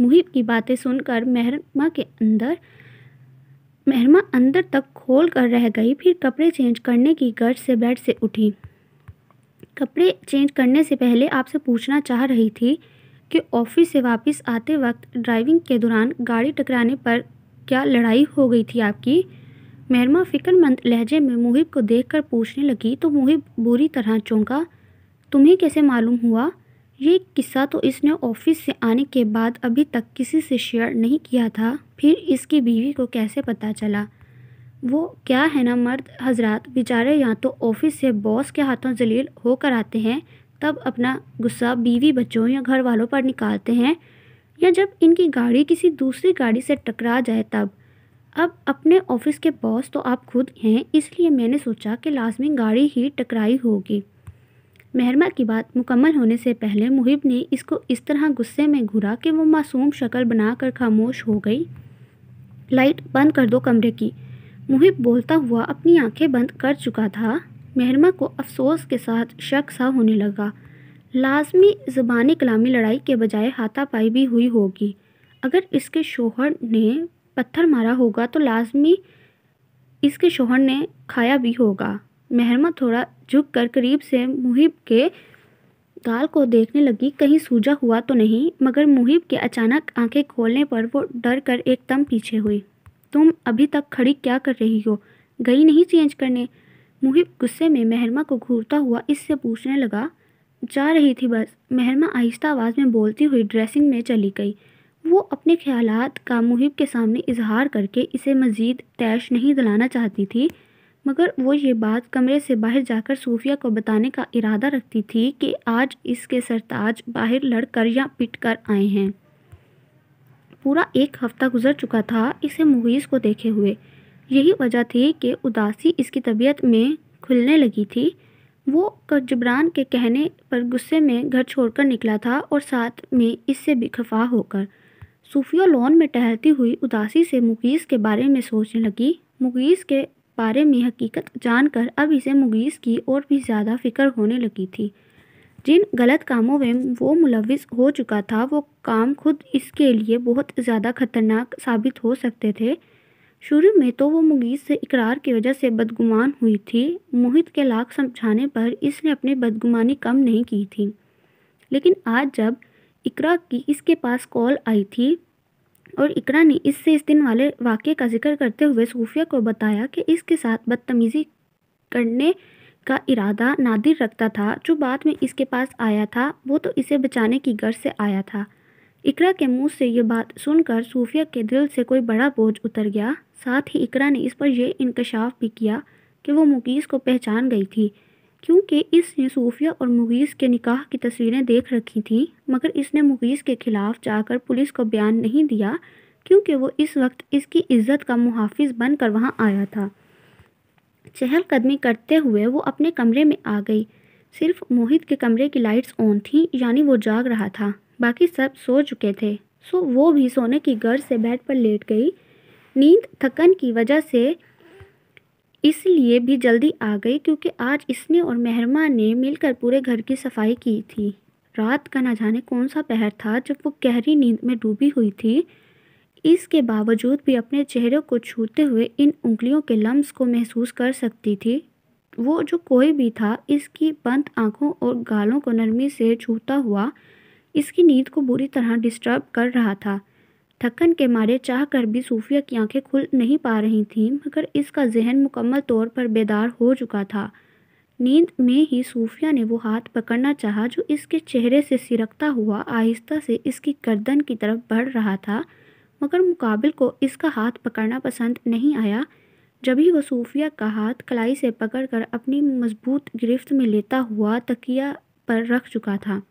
मुहिब की बातें सुनकर महरमा के अंदर महरमा अंदर तक खोल कर रह गई फिर कपड़े चेंज करने की गर्ज से बेड से उठी कपड़े चेंज करने से पहले आपसे पूछना चाह रही थी कि ऑफिस से वापस आते वक्त ड्राइविंग के दौरान गाड़ी टकराने पर क्या लड़ाई हो गई थी आपकी महरमा फ़िक्रमंद लहजे में मुहिब को देखकर पूछने लगी तो मुहिब बुरी तरह चौंका तुम्हें कैसे मालूम हुआ ये किस्सा तो इसने ऑफिस से आने के बाद अभी तक किसी से शेयर नहीं किया था फिर इसकी बीवी को कैसे पता चला वो क्या है ना मर्द हजरात बेचारे या तो ऑफिस से बॉस के हाथों जलील होकर आते हैं तब अपना गुस्सा बीवी बच्चों या घर वालों पर निकालते हैं या जब इनकी गाड़ी किसी दूसरी गाड़ी से टकरा जाए तब अब अपने ऑफिस के बॉस तो आप खुद हैं इसलिए मैंने सोचा कि लाजमी गाड़ी ही टकराई होगी महरमा की बात मुकम्मल होने से पहले मुहिब ने इसको इस तरह गुस्से में घुरा कि वो मासूम शक्ल बनाकर खामोश हो गई लाइट बंद कर दो कमरे की मुहिब बोलता हुआ अपनी आंखें बंद कर चुका था महरमा को अफसोस के साथ शक सा होने लगा लाजमी ज़बानी कलामी लड़ाई के बजाय हाथापाई भी हुई होगी अगर इसके शोहर ने पत्थर मारा होगा तो लाजमी इसके शोहर ने खाया भी होगा महरमा थोड़ा झुक कर करीब से मुहिब के गाल को देखने लगी कहीं सूजा हुआ तो नहीं मगर मुहिब के अचानक आंखें खोलने पर वो डर कर एकदम पीछे हुई तुम अभी तक खड़ी क्या कर रही हो गई नहीं चेंज करने मुहिब गुस्से में महरमा को घूरता हुआ इससे पूछने लगा जा रही थी बस महरमा आहिस्ता आवाज़ में बोलती हुई ड्रेसिंग में चली गई वो अपने ख्यालात का मुहिब के सामने इजहार करके इसे मज़ीद तैश नहीं दिलाना चाहती थी मगर वो ये बात कमरे से बाहर जाकर सूफिया को बताने का इरादा रखती थी कि आज इसके सरताज बाहर लड़कर या पिट कर आए हैं पूरा एक हफ्ता गुजर चुका था इसे मुगीज़ को देखे हुए यही वजह थी कि उदासी इसकी तबीयत में खुलने लगी थी वो जबरान के कहने पर गुस्से में घर छोड़कर निकला था और साथ में इससे भी खफा होकर सूफिया लॉन में टहलती हुई उदासी से मुगीस के बारे में सोचने लगी मुगीज़ के बारे में हकीकत जानकर अब इसे मुगीस की और भी ज़्यादा फिक्र होने लगी थी जिन गलत कामों में वो मुलविस हो चुका था वो काम खुद इसके लिए बहुत ज़्यादा खतरनाक साबित हो सकते थे शुरू में तो वो मुगीस से इकरार की वजह से बदगुमान हुई थी मोहित के लाख समझाने पर इसने अपनी बदगुमानी कम नहीं की थी लेकिन आज जब इकरा की इसके पास कॉल आई थी और इकरा ने इससे इस दिन वाले वाक्य का जिक्र करते हुए सूफिया को बताया कि इसके साथ बदतमीज़ी करने का इरादा नादिर रखता था जो बाद में इसके पास आया था वो तो इसे बचाने की गर्ज से आया था इकरा के मुंह से ये बात सुनकर सूफिया के दिल से कोई बड़ा बोझ उतर गया साथ ही इकरा ने इस पर यह इंकशाफ भी किया कि वो मुकीस को पहचान गई थी क्योंकि इसने सूफिया और मुगीस के निकाह की तस्वीरें देख रखी थीं मगर इसने मुगीस के ख़िलाफ़ जाकर पुलिस को बयान नहीं दिया क्योंकि वो इस वक्त इसकी इज़्ज़त का मुहाफ़ बनकर वहाँ आया था चहलकदमी करते हुए वो अपने कमरे में आ गई सिर्फ मोहित के कमरे की लाइट्स ऑन थी यानी वो जाग रहा था बाकी सब सो चुके थे सो वो भी सोने की गर्ज से बेड पर लेट गई नींद थकन की वजह से इसलिए भी जल्दी आ गई क्योंकि आज इसने और मेहरमा ने मिलकर पूरे घर की सफाई की थी रात का ना जाने कौन सा पहर था जब वो गहरी नींद में डूबी हुई थी इसके बावजूद भी अपने चेहरे को छूते हुए इन उंगलियों के लम्स को महसूस कर सकती थी वो जो कोई भी था इसकी बंद आंखों और गालों को नरमी से छूता हुआ इसकी नींद को बुरी तरह डिस्टर्ब कर रहा था थकन के मारे चाह कर भी सूफिया की आंखें खुल नहीं पा रही थीं मगर इसका जहन मुकम्मल तौर पर बेदार हो चुका था नींद में ही सूफिया ने वो हाथ पकड़ना चाहा जो इसके चेहरे से सिरकता हुआ आहिस्ता से इसकी गर्दन की तरफ बढ़ रहा था मगर मुकाबिल को इसका हाथ पकड़ना पसंद नहीं आया जब ही वह सूफिया का हाथ कलाई से पकड़कर अपनी मजबूत गिरफ्त में लेता हुआ तकिया पर रख चुका था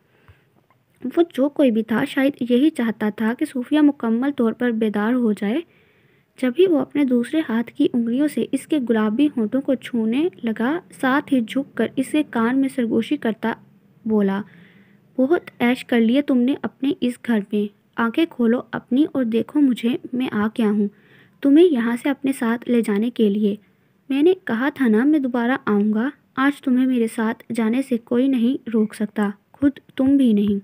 वो जो कोई भी था शायद यही चाहता था कि सूफिया मुकम्मल तौर पर बेदार हो जाए जब ही वो अपने दूसरे हाथ की उंगलियों से इसके गुलाबी होठों को छूने लगा साथ ही झुककर इसके कान में सरगोशी करता बोला बहुत ऐश कर लिए तुमने अपने इस घर में आंखें खोलो अपनी और देखो मुझे मैं आ क्या हूँ तुम्हें यहाँ से अपने साथ ले जाने के लिए मैंने कहा था ना मैं दोबारा आऊँगा आज तुम्हें मेरे साथ जाने से कोई नहीं रोक सकता खुद तुम भी नहीं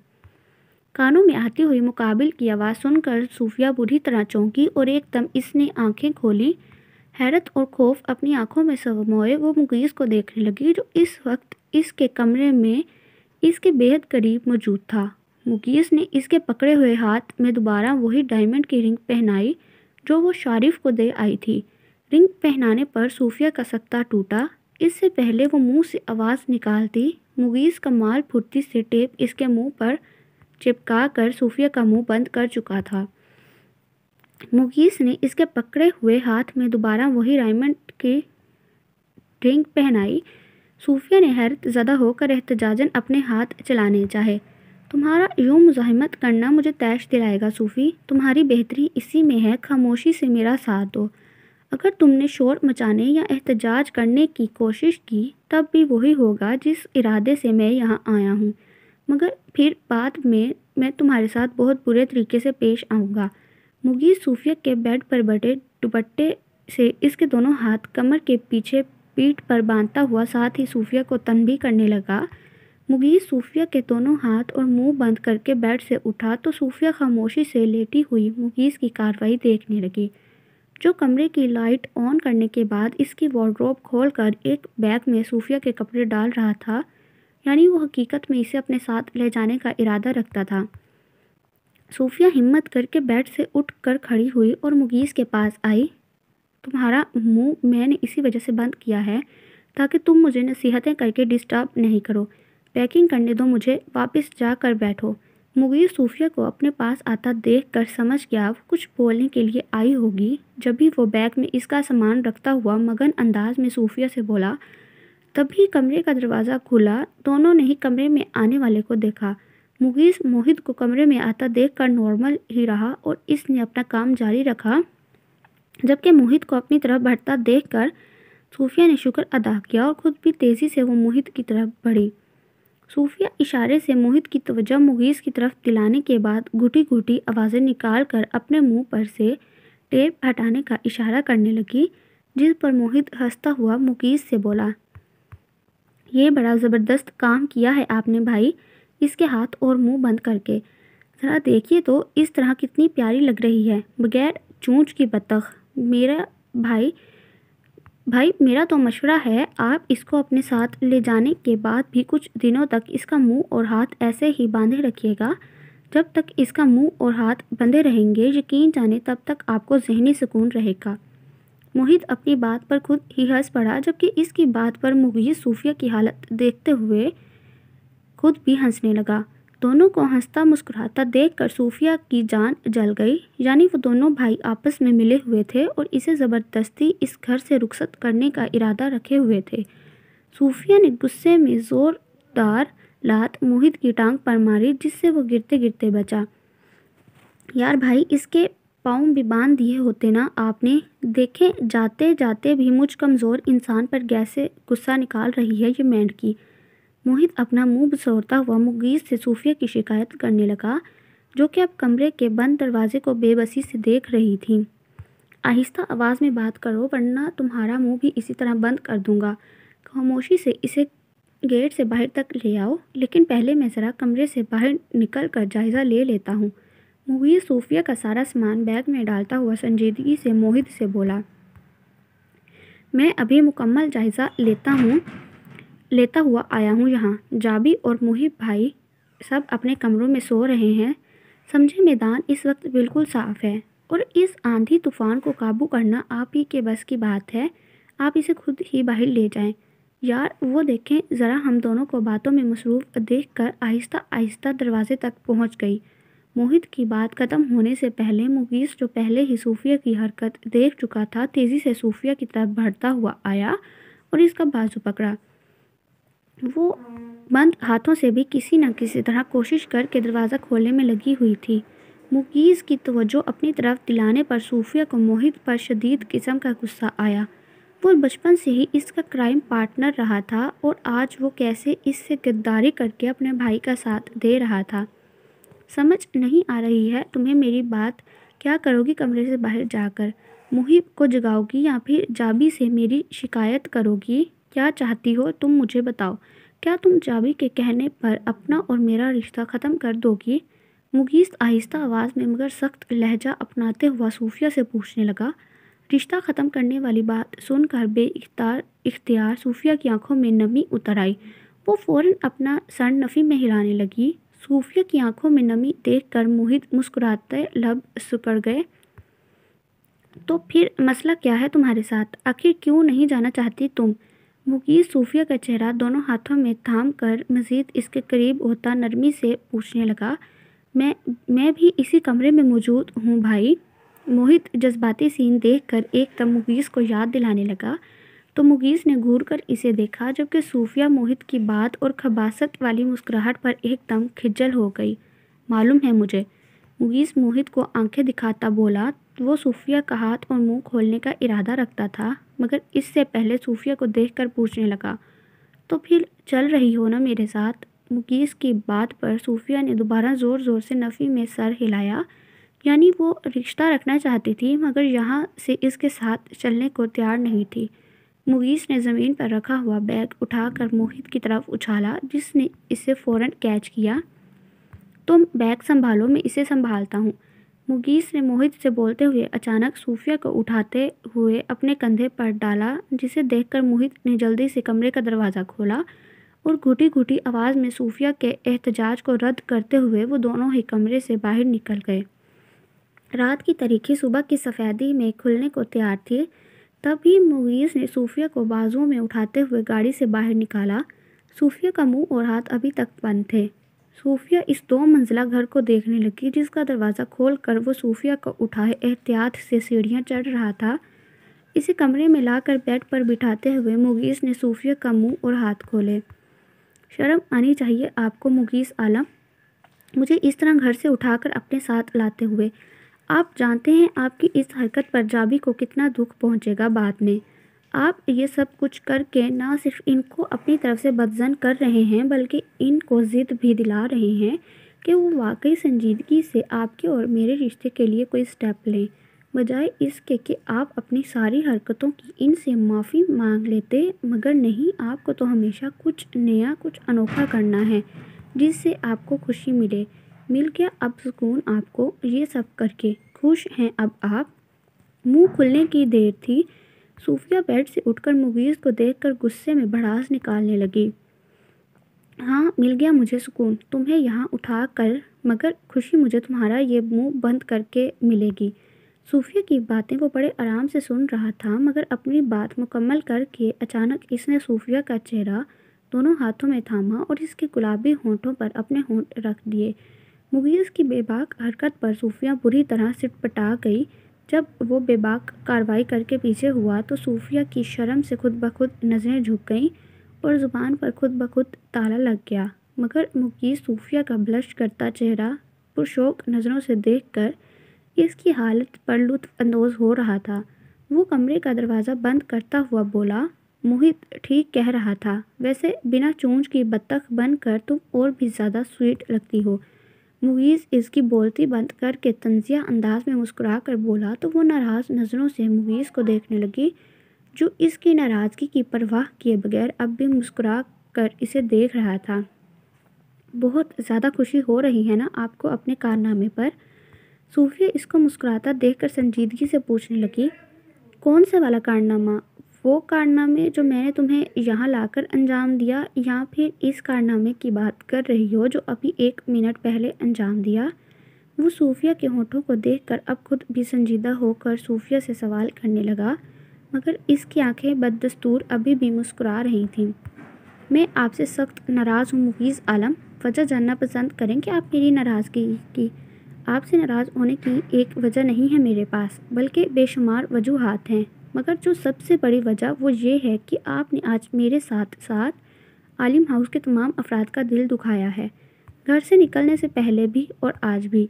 कानों में आती हुई मुकाबिल की आवाज़ सुनकर सूफिया बुरी तरह चौंकी और एकदम इसने आंखें खोली हैरत और खौफ अपनी आंखों में सवमोए वो मुगीस को देखने लगी जो इस वक्त इसके कमरे में इसके बेहद करीब मौजूद था मुगीस ने इसके पकड़े हुए हाथ में दोबारा वही डायमंड की रिंग पहनाई जो वो शारिफ को दे आई थी रिंग पहनाने पर सूफिया का सत्ता टूटा इससे पहले वो मुंह से आवाज़ निकालती मुगीस माल फुर्ती से टेप इसके मुंह पर चिपका कर सूफिया का मुंह बंद कर चुका था मुकीस ने इसके पकड़े हुए हाथ में दोबारा वही रायमंड की ड्रिंक पहनाई सूफिया ने हैरत ज्यादा होकर एहतजाजन अपने हाथ चलाने चाहे तुम्हारा यूँ मुजाहमत करना मुझे तैश दिलाएगा सूफ़ी तुम्हारी बेहतरी इसी में है खामोशी से मेरा साथ दो अगर तुमने शोर मचाने या एहतजाज करने की कोशिश की तब भी वही होगा जिस इरादे से मैं यहाँ आया हूँ मगर फिर बाद में मैं तुम्हारे साथ बहुत बुरे तरीके से पेश आऊँगा मुगी सूफिया के बेड पर बटे दुपट्टे से इसके दोनों हाथ कमर के पीछे पीठ पर बांधता हुआ साथ ही सूफिया को तनबी करने लगा मुगी सूफिया के दोनों हाथ और मुंह बंद करके बेड से उठा तो सूफिया खामोशी से लेटी हुई मुगीज़ की कार्रवाई देखने लगी जो कमरे की लाइट ऑन करने के बाद इसकी वार्ड्रोब खोलकर एक बैग में सूफिया के कपड़े डाल रहा था यानी वो हकीकत में इसे अपने साथ ले जाने का इरादा रखता था सूफिया हिम्मत करके बेड से उठ कर खड़ी हुई और मुगीस के पास आई तुम्हारा मुंह मैंने इसी वजह से बंद किया है ताकि तुम मुझे नसीहतें करके डिस्टर्ब नहीं करो पैकिंग करने दो मुझे वापस जा कर बैठो मुगीस सूफिया को अपने पास आता देख कर समझ गया वो कुछ बोलने के लिए आई होगी जब भी वो बैग में इसका सामान रखता हुआ मगन अंदाज में सूफिया से बोला तभी कमरे का दरवाज़ा खुला दोनों ने ही कमरे में आने वाले को देखा मुगीस मोहित को कमरे में आता देखकर नॉर्मल ही रहा और इसने अपना काम जारी रखा जबकि मोहित को अपनी तरफ बढ़ता देखकर सूफिया ने शुक्र अदा किया और ख़ुद भी तेज़ी से वो मोहित की तरफ बढ़ी सूफिया इशारे से मोहित की तवज्जो मुगीस की तरफ दिलाने के बाद घुटी घुटी आवाज़ें निकाल कर अपने मुंह पर से टेप हटाने का इशारा करने लगी जिस पर मोहित हंसता हुआ मुगीस से बोला ये बड़ा ज़बरदस्त काम किया है आपने भाई इसके हाथ और मुंह बंद करके ज़रा देखिए तो इस तरह कितनी प्यारी लग रही है बगैर चूँच की बतख मेरा भाई भाई मेरा तो मशवरा है आप इसको अपने साथ ले जाने के बाद भी कुछ दिनों तक इसका मुंह और हाथ ऐसे ही बांधे रखिएगा जब तक इसका मुंह और हाथ बंधे रहेंगे यकीन जाने तब तक आपको जहनी सुकून रहेगा मोहित अपनी बात पर खुद ही हंस पड़ा जबकि इसकी बात पर मुगीर सूफिया की हालत देखते हुए खुद भी हंसने लगा दोनों को हंसता मुस्कुराता देखकर सूफिया की जान जल गई यानी वो दोनों भाई आपस में मिले हुए थे और इसे ज़बरदस्ती इस घर से रुखसत करने का इरादा रखे हुए थे सूफिया ने गुस्से में ज़ोरदार लात मोहित की टांग पर मारी जिससे वो गिरते गिरते बचा यार भाई इसके पाँव भी बांध दिए होते ना आपने देखें जाते जाते भी मुझ कमज़ोर इंसान पर गैसे गुस्सा निकाल रही है ये मेंढकी मोहित अपना मुंह बसोरता हुआ मुगीज़ से सूफिया की शिकायत करने लगा जो कि अब कमरे के बंद दरवाजे को बेबसी से देख रही थी आहिस्ता आवाज़ में बात करो वरना तुम्हारा मुंह भी इसी तरह बंद कर दूंगा खामोशी से इसे गेट से बाहर तक ले आओ लेकिन पहले मैं ज़रा कमरे से बाहर निकल कर जायज़ा ले लेता हूँ मुहिर सूफिया का सारा सामान बैग में डालता हुआ संजीदगी से मोहित से बोला मैं अभी मुकम्मल जायज़ा लेता हूँ लेता हुआ आया हूँ यहाँ जाबी और मोहित भाई सब अपने कमरों में सो रहे हैं समझे मैदान इस वक्त बिल्कुल साफ़ है और इस आंधी तूफ़ान को काबू करना आप ही के बस की बात है आप इसे खुद ही बाहर ले जाएं यार वो देखें ज़रा हम दोनों को बातों में मसरूफ़ देख कर आहिस्ता आहिस्ता दरवाज़े तक पहुँच गई मोहित की बात खत्म होने से पहले मुकीस जो पहले ही सूफिया की हरकत देख चुका था तेज़ी से सूफिया की तरफ बढ़ता हुआ आया और इसका बाजू पकड़ा वो बंद हाथों से भी किसी न किसी तरह कोशिश करके दरवाज़ा खोलने में लगी हुई थी मुकीज़ की तवज्जो अपनी तरफ दिलाने पर सूफिया को मोहित पर शदीद किस्म का गुस्सा आया वो बचपन से ही इसका क्राइम पार्टनर रहा था और आज वो कैसे इससे गद्दारी करके अपने भाई का साथ दे रहा था समझ नहीं आ रही है तुम्हें मेरी बात क्या करोगी कमरे से बाहर जाकर मुहिब को जगाओगी या फिर जाबी से मेरी शिकायत करोगी क्या चाहती हो तुम मुझे बताओ क्या तुम जाबी के कहने पर अपना और मेरा रिश्ता ख़त्म कर दोगी मुगीस आहिस्ता आवाज़ में मगर सख्त लहजा अपनाते हुआ सूफिया से पूछने लगा रिश्ता ख़त्म करने वाली बात सुनकर इख्तार इख्तियार सूफिया की आंखों में नमी उतर आई वो फ़ौर अपना सर नफ़ी में हिलाने लगी सूफिया की आंखों में नमी देखकर मोहित मुस्कुराते लब सुपड़ गए तो फिर मसला क्या है तुम्हारे साथ आखिर क्यों नहीं जाना चाहती तुम मुकीस सूफिया का चेहरा दोनों हाथों में थाम कर मज़ीद इसके करीब होता नरमी से पूछने लगा मैं मैं भी इसी कमरे में मौजूद हूँ भाई मोहित जज्बाती सीन देखकर एकदम मुकीस को याद दिलाने लगा तो मुगीस ने घूरकर इसे देखा जबकि सूफिया मोहित की बात और खबासत वाली मुस्कुराहट पर एकदम खिजल हो गई मालूम है मुझे मुगीस मोहित को आंखें दिखाता बोला वो सूफिया का हाथ और मुंह खोलने का इरादा रखता था मगर इससे पहले सूफिया को कर पूछने लगा तो फिर चल रही हो ना मेरे साथ मुगीस की बात पर सूफिया ने दोबारा ज़ोर ज़ोर से नफ़ी में सर हिलाया यानी वो रिश्ता रखना चाहती थी मगर यहाँ से इसके साथ चलने को तैयार नहीं थी मुगीस ने जमीन पर रखा हुआ बैग उठाकर मोहित की तरफ उछाला जिसने इसे फौरन कैच किया तुम बैग संभालो मैं इसे संभालता हूँ मुगीस ने मोहित से बोलते हुए अचानक सूफिया को उठाते हुए अपने कंधे पर डाला जिसे देखकर मोहित ने जल्दी से कमरे का दरवाज़ा खोला और घुटी घुटी आवाज़ में सूफिया के एहतजाज को रद्द करते हुए वो दोनों ही कमरे से बाहर निकल गए रात की तरीखी सुबह की सफ़ेदी में खुलने को तैयार थी तभी मुगीस ने सूफिया को बाजुओं में उठाते हुए गाड़ी से बाहर निकाला सूफिया का मुंह और हाथ अभी तक बंद थे सूफिया इस दो मंजिला घर को देखने लगी जिसका दरवाज़ा खोल कर वो सूफिया को उठाए एहतियात से सीढ़ियाँ चढ़ रहा था इसे कमरे में लाकर बेड पर बिठाते हुए मुगीस ने सूफिया का मुंह और हाथ खोले शर्म आनी चाहिए आपको मुगीस आलम मुझे इस तरह घर से उठाकर अपने साथ लाते हुए आप जानते हैं आपकी इस हरकत पर जाबी को कितना दुख पहुंचेगा बाद में आप ये सब कुछ करके ना सिर्फ इनको अपनी तरफ से बदजन कर रहे हैं बल्कि इनको ज़िद भी दिला रहे हैं कि वो वाकई संजीदगी से आपके और मेरे रिश्ते के लिए कोई स्टेप लें बजाय इसके कि आप अपनी सारी हरकतों की इनसे माफ़ी मांग लेते मगर नहीं आपको तो हमेशा कुछ नया कुछ अनोखा करना है जिससे आपको खुशी मिले मिल गया अब सुकून आपको ये सब करके खुश हैं अब आप मुंह खुलने की देर थी सूफिया बेड से उठकर मुगीज़ को देखकर गुस्से में भड़ास निकालने लगी हाँ मिल गया मुझे सुकून तुम्हें यहाँ उठा कर मगर खुशी मुझे तुम्हारा ये मुंह बंद करके मिलेगी सूफिया की बातें वो बड़े आराम से सुन रहा था मगर अपनी बात मुकम्मल करके अचानक इसने सूफिया का चेहरा दोनों हाथों में थामा और इसके गुलाबी होंठों पर अपने होंठ रख दिए मुगीज़ की बेबाक हरकत पर सूफिया बुरी तरह सिटपटा गई जब वो बेबाक कार्रवाई करके पीछे हुआ तो सूफिया की शर्म से खुद ब खुद नज़रें झुक गईं और ज़ुबान पर खुद ब खुद ताला लग गया मगर मुगीज़ सूफिया का ब्लश करता चेहरा पुरशोक नज़रों से देख कर इसकी हालत पर लुत्फानंदोज़ हो रहा था वो कमरे का दरवाज़ा बंद करता हुआ बोला मोहित ठीक कह रहा था वैसे बिना चूंज की बत्तख बनकर तुम और भी ज़्यादा स्वीट लगती हो मुगीज़ इसकी बोलती बंद करके तंजिया अंदाज में मुस्कुरा कर बोला तो वो नाराज़ नज़रों से मुगीज़ को देखने लगी जो इसकी नाराज़गी की परवाह किए बगैर अब भी मुस्कुरा कर इसे देख रहा था बहुत ज़्यादा खुशी हो रही है ना आपको अपने कारनामे पर सूफिया इसको मुस्कुराता देखकर संजीदगी से पूछने लगी कौन सा वाला कारनामा वो कारनामे जो मैंने तुम्हें यहाँ लाकर अंजाम दिया या फिर इस कारनामे की बात कर रही हो जो अभी एक मिनट पहले अंजाम दिया वो सूफिया के होठों को देखकर अब खुद भी संजीदा होकर सूफिया से सवाल करने लगा मगर इसकी आंखें बददस्तूर अभी भी मुस्कुरा रही थीं मैं आपसे सख्त नाराज़ हूँ मुफीज़ आलम वजह जानना पसंद करें कि आप मेरी नाराज़गी की आपसे नाराज़ होने की एक वजह नहीं है मेरे पास बल्कि बेशुमार वजूहत हैं मगर जो सबसे बड़ी वजह वो ये है कि आपने आज मेरे साथ साथ आलिम हाउस के तमाम अफराद का दिल दुखाया है घर से निकलने से पहले भी और आज भी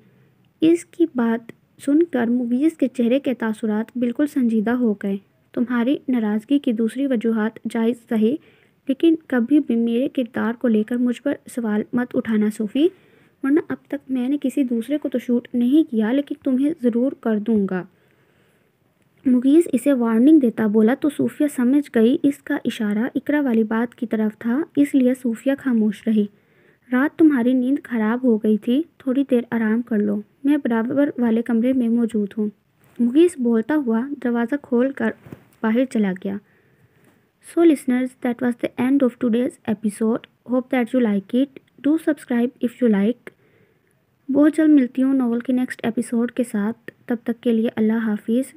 इसकी बात सुनकर मुबीज़ के चेहरे के तसरत बिल्कुल संजीदा हो गए तुम्हारी नाराज़गी की दूसरी वजूहत जायज़ सही लेकिन कभी भी मेरे किरदार को लेकर मुझ पर सवाल मत उठाना सूफ़ी वरना अब तक मैंने किसी दूसरे को तो शूट नहीं किया लेकिन तुम्हें ज़रूर कर दूँगा मुगीज़ इसे वार्निंग देता बोला तो सूफिया समझ गई इसका इशारा इकरा वाली बात की तरफ था इसलिए सूफिया खामोश रही रात तुम्हारी नींद खराब हो गई थी थोड़ी देर आराम कर लो मैं बराबर वाले कमरे में मौजूद हूँ मुगीज़ बोलता हुआ दरवाज़ा खोल कर बाहर चला गया so listeners that was the end of today's episode hope that you like it do subscribe if you like बहुत जल्द मिलती हूँ नावल के नेक्स्ट एपिसोड के साथ तब तक के लिए अल्लाह हाफिज़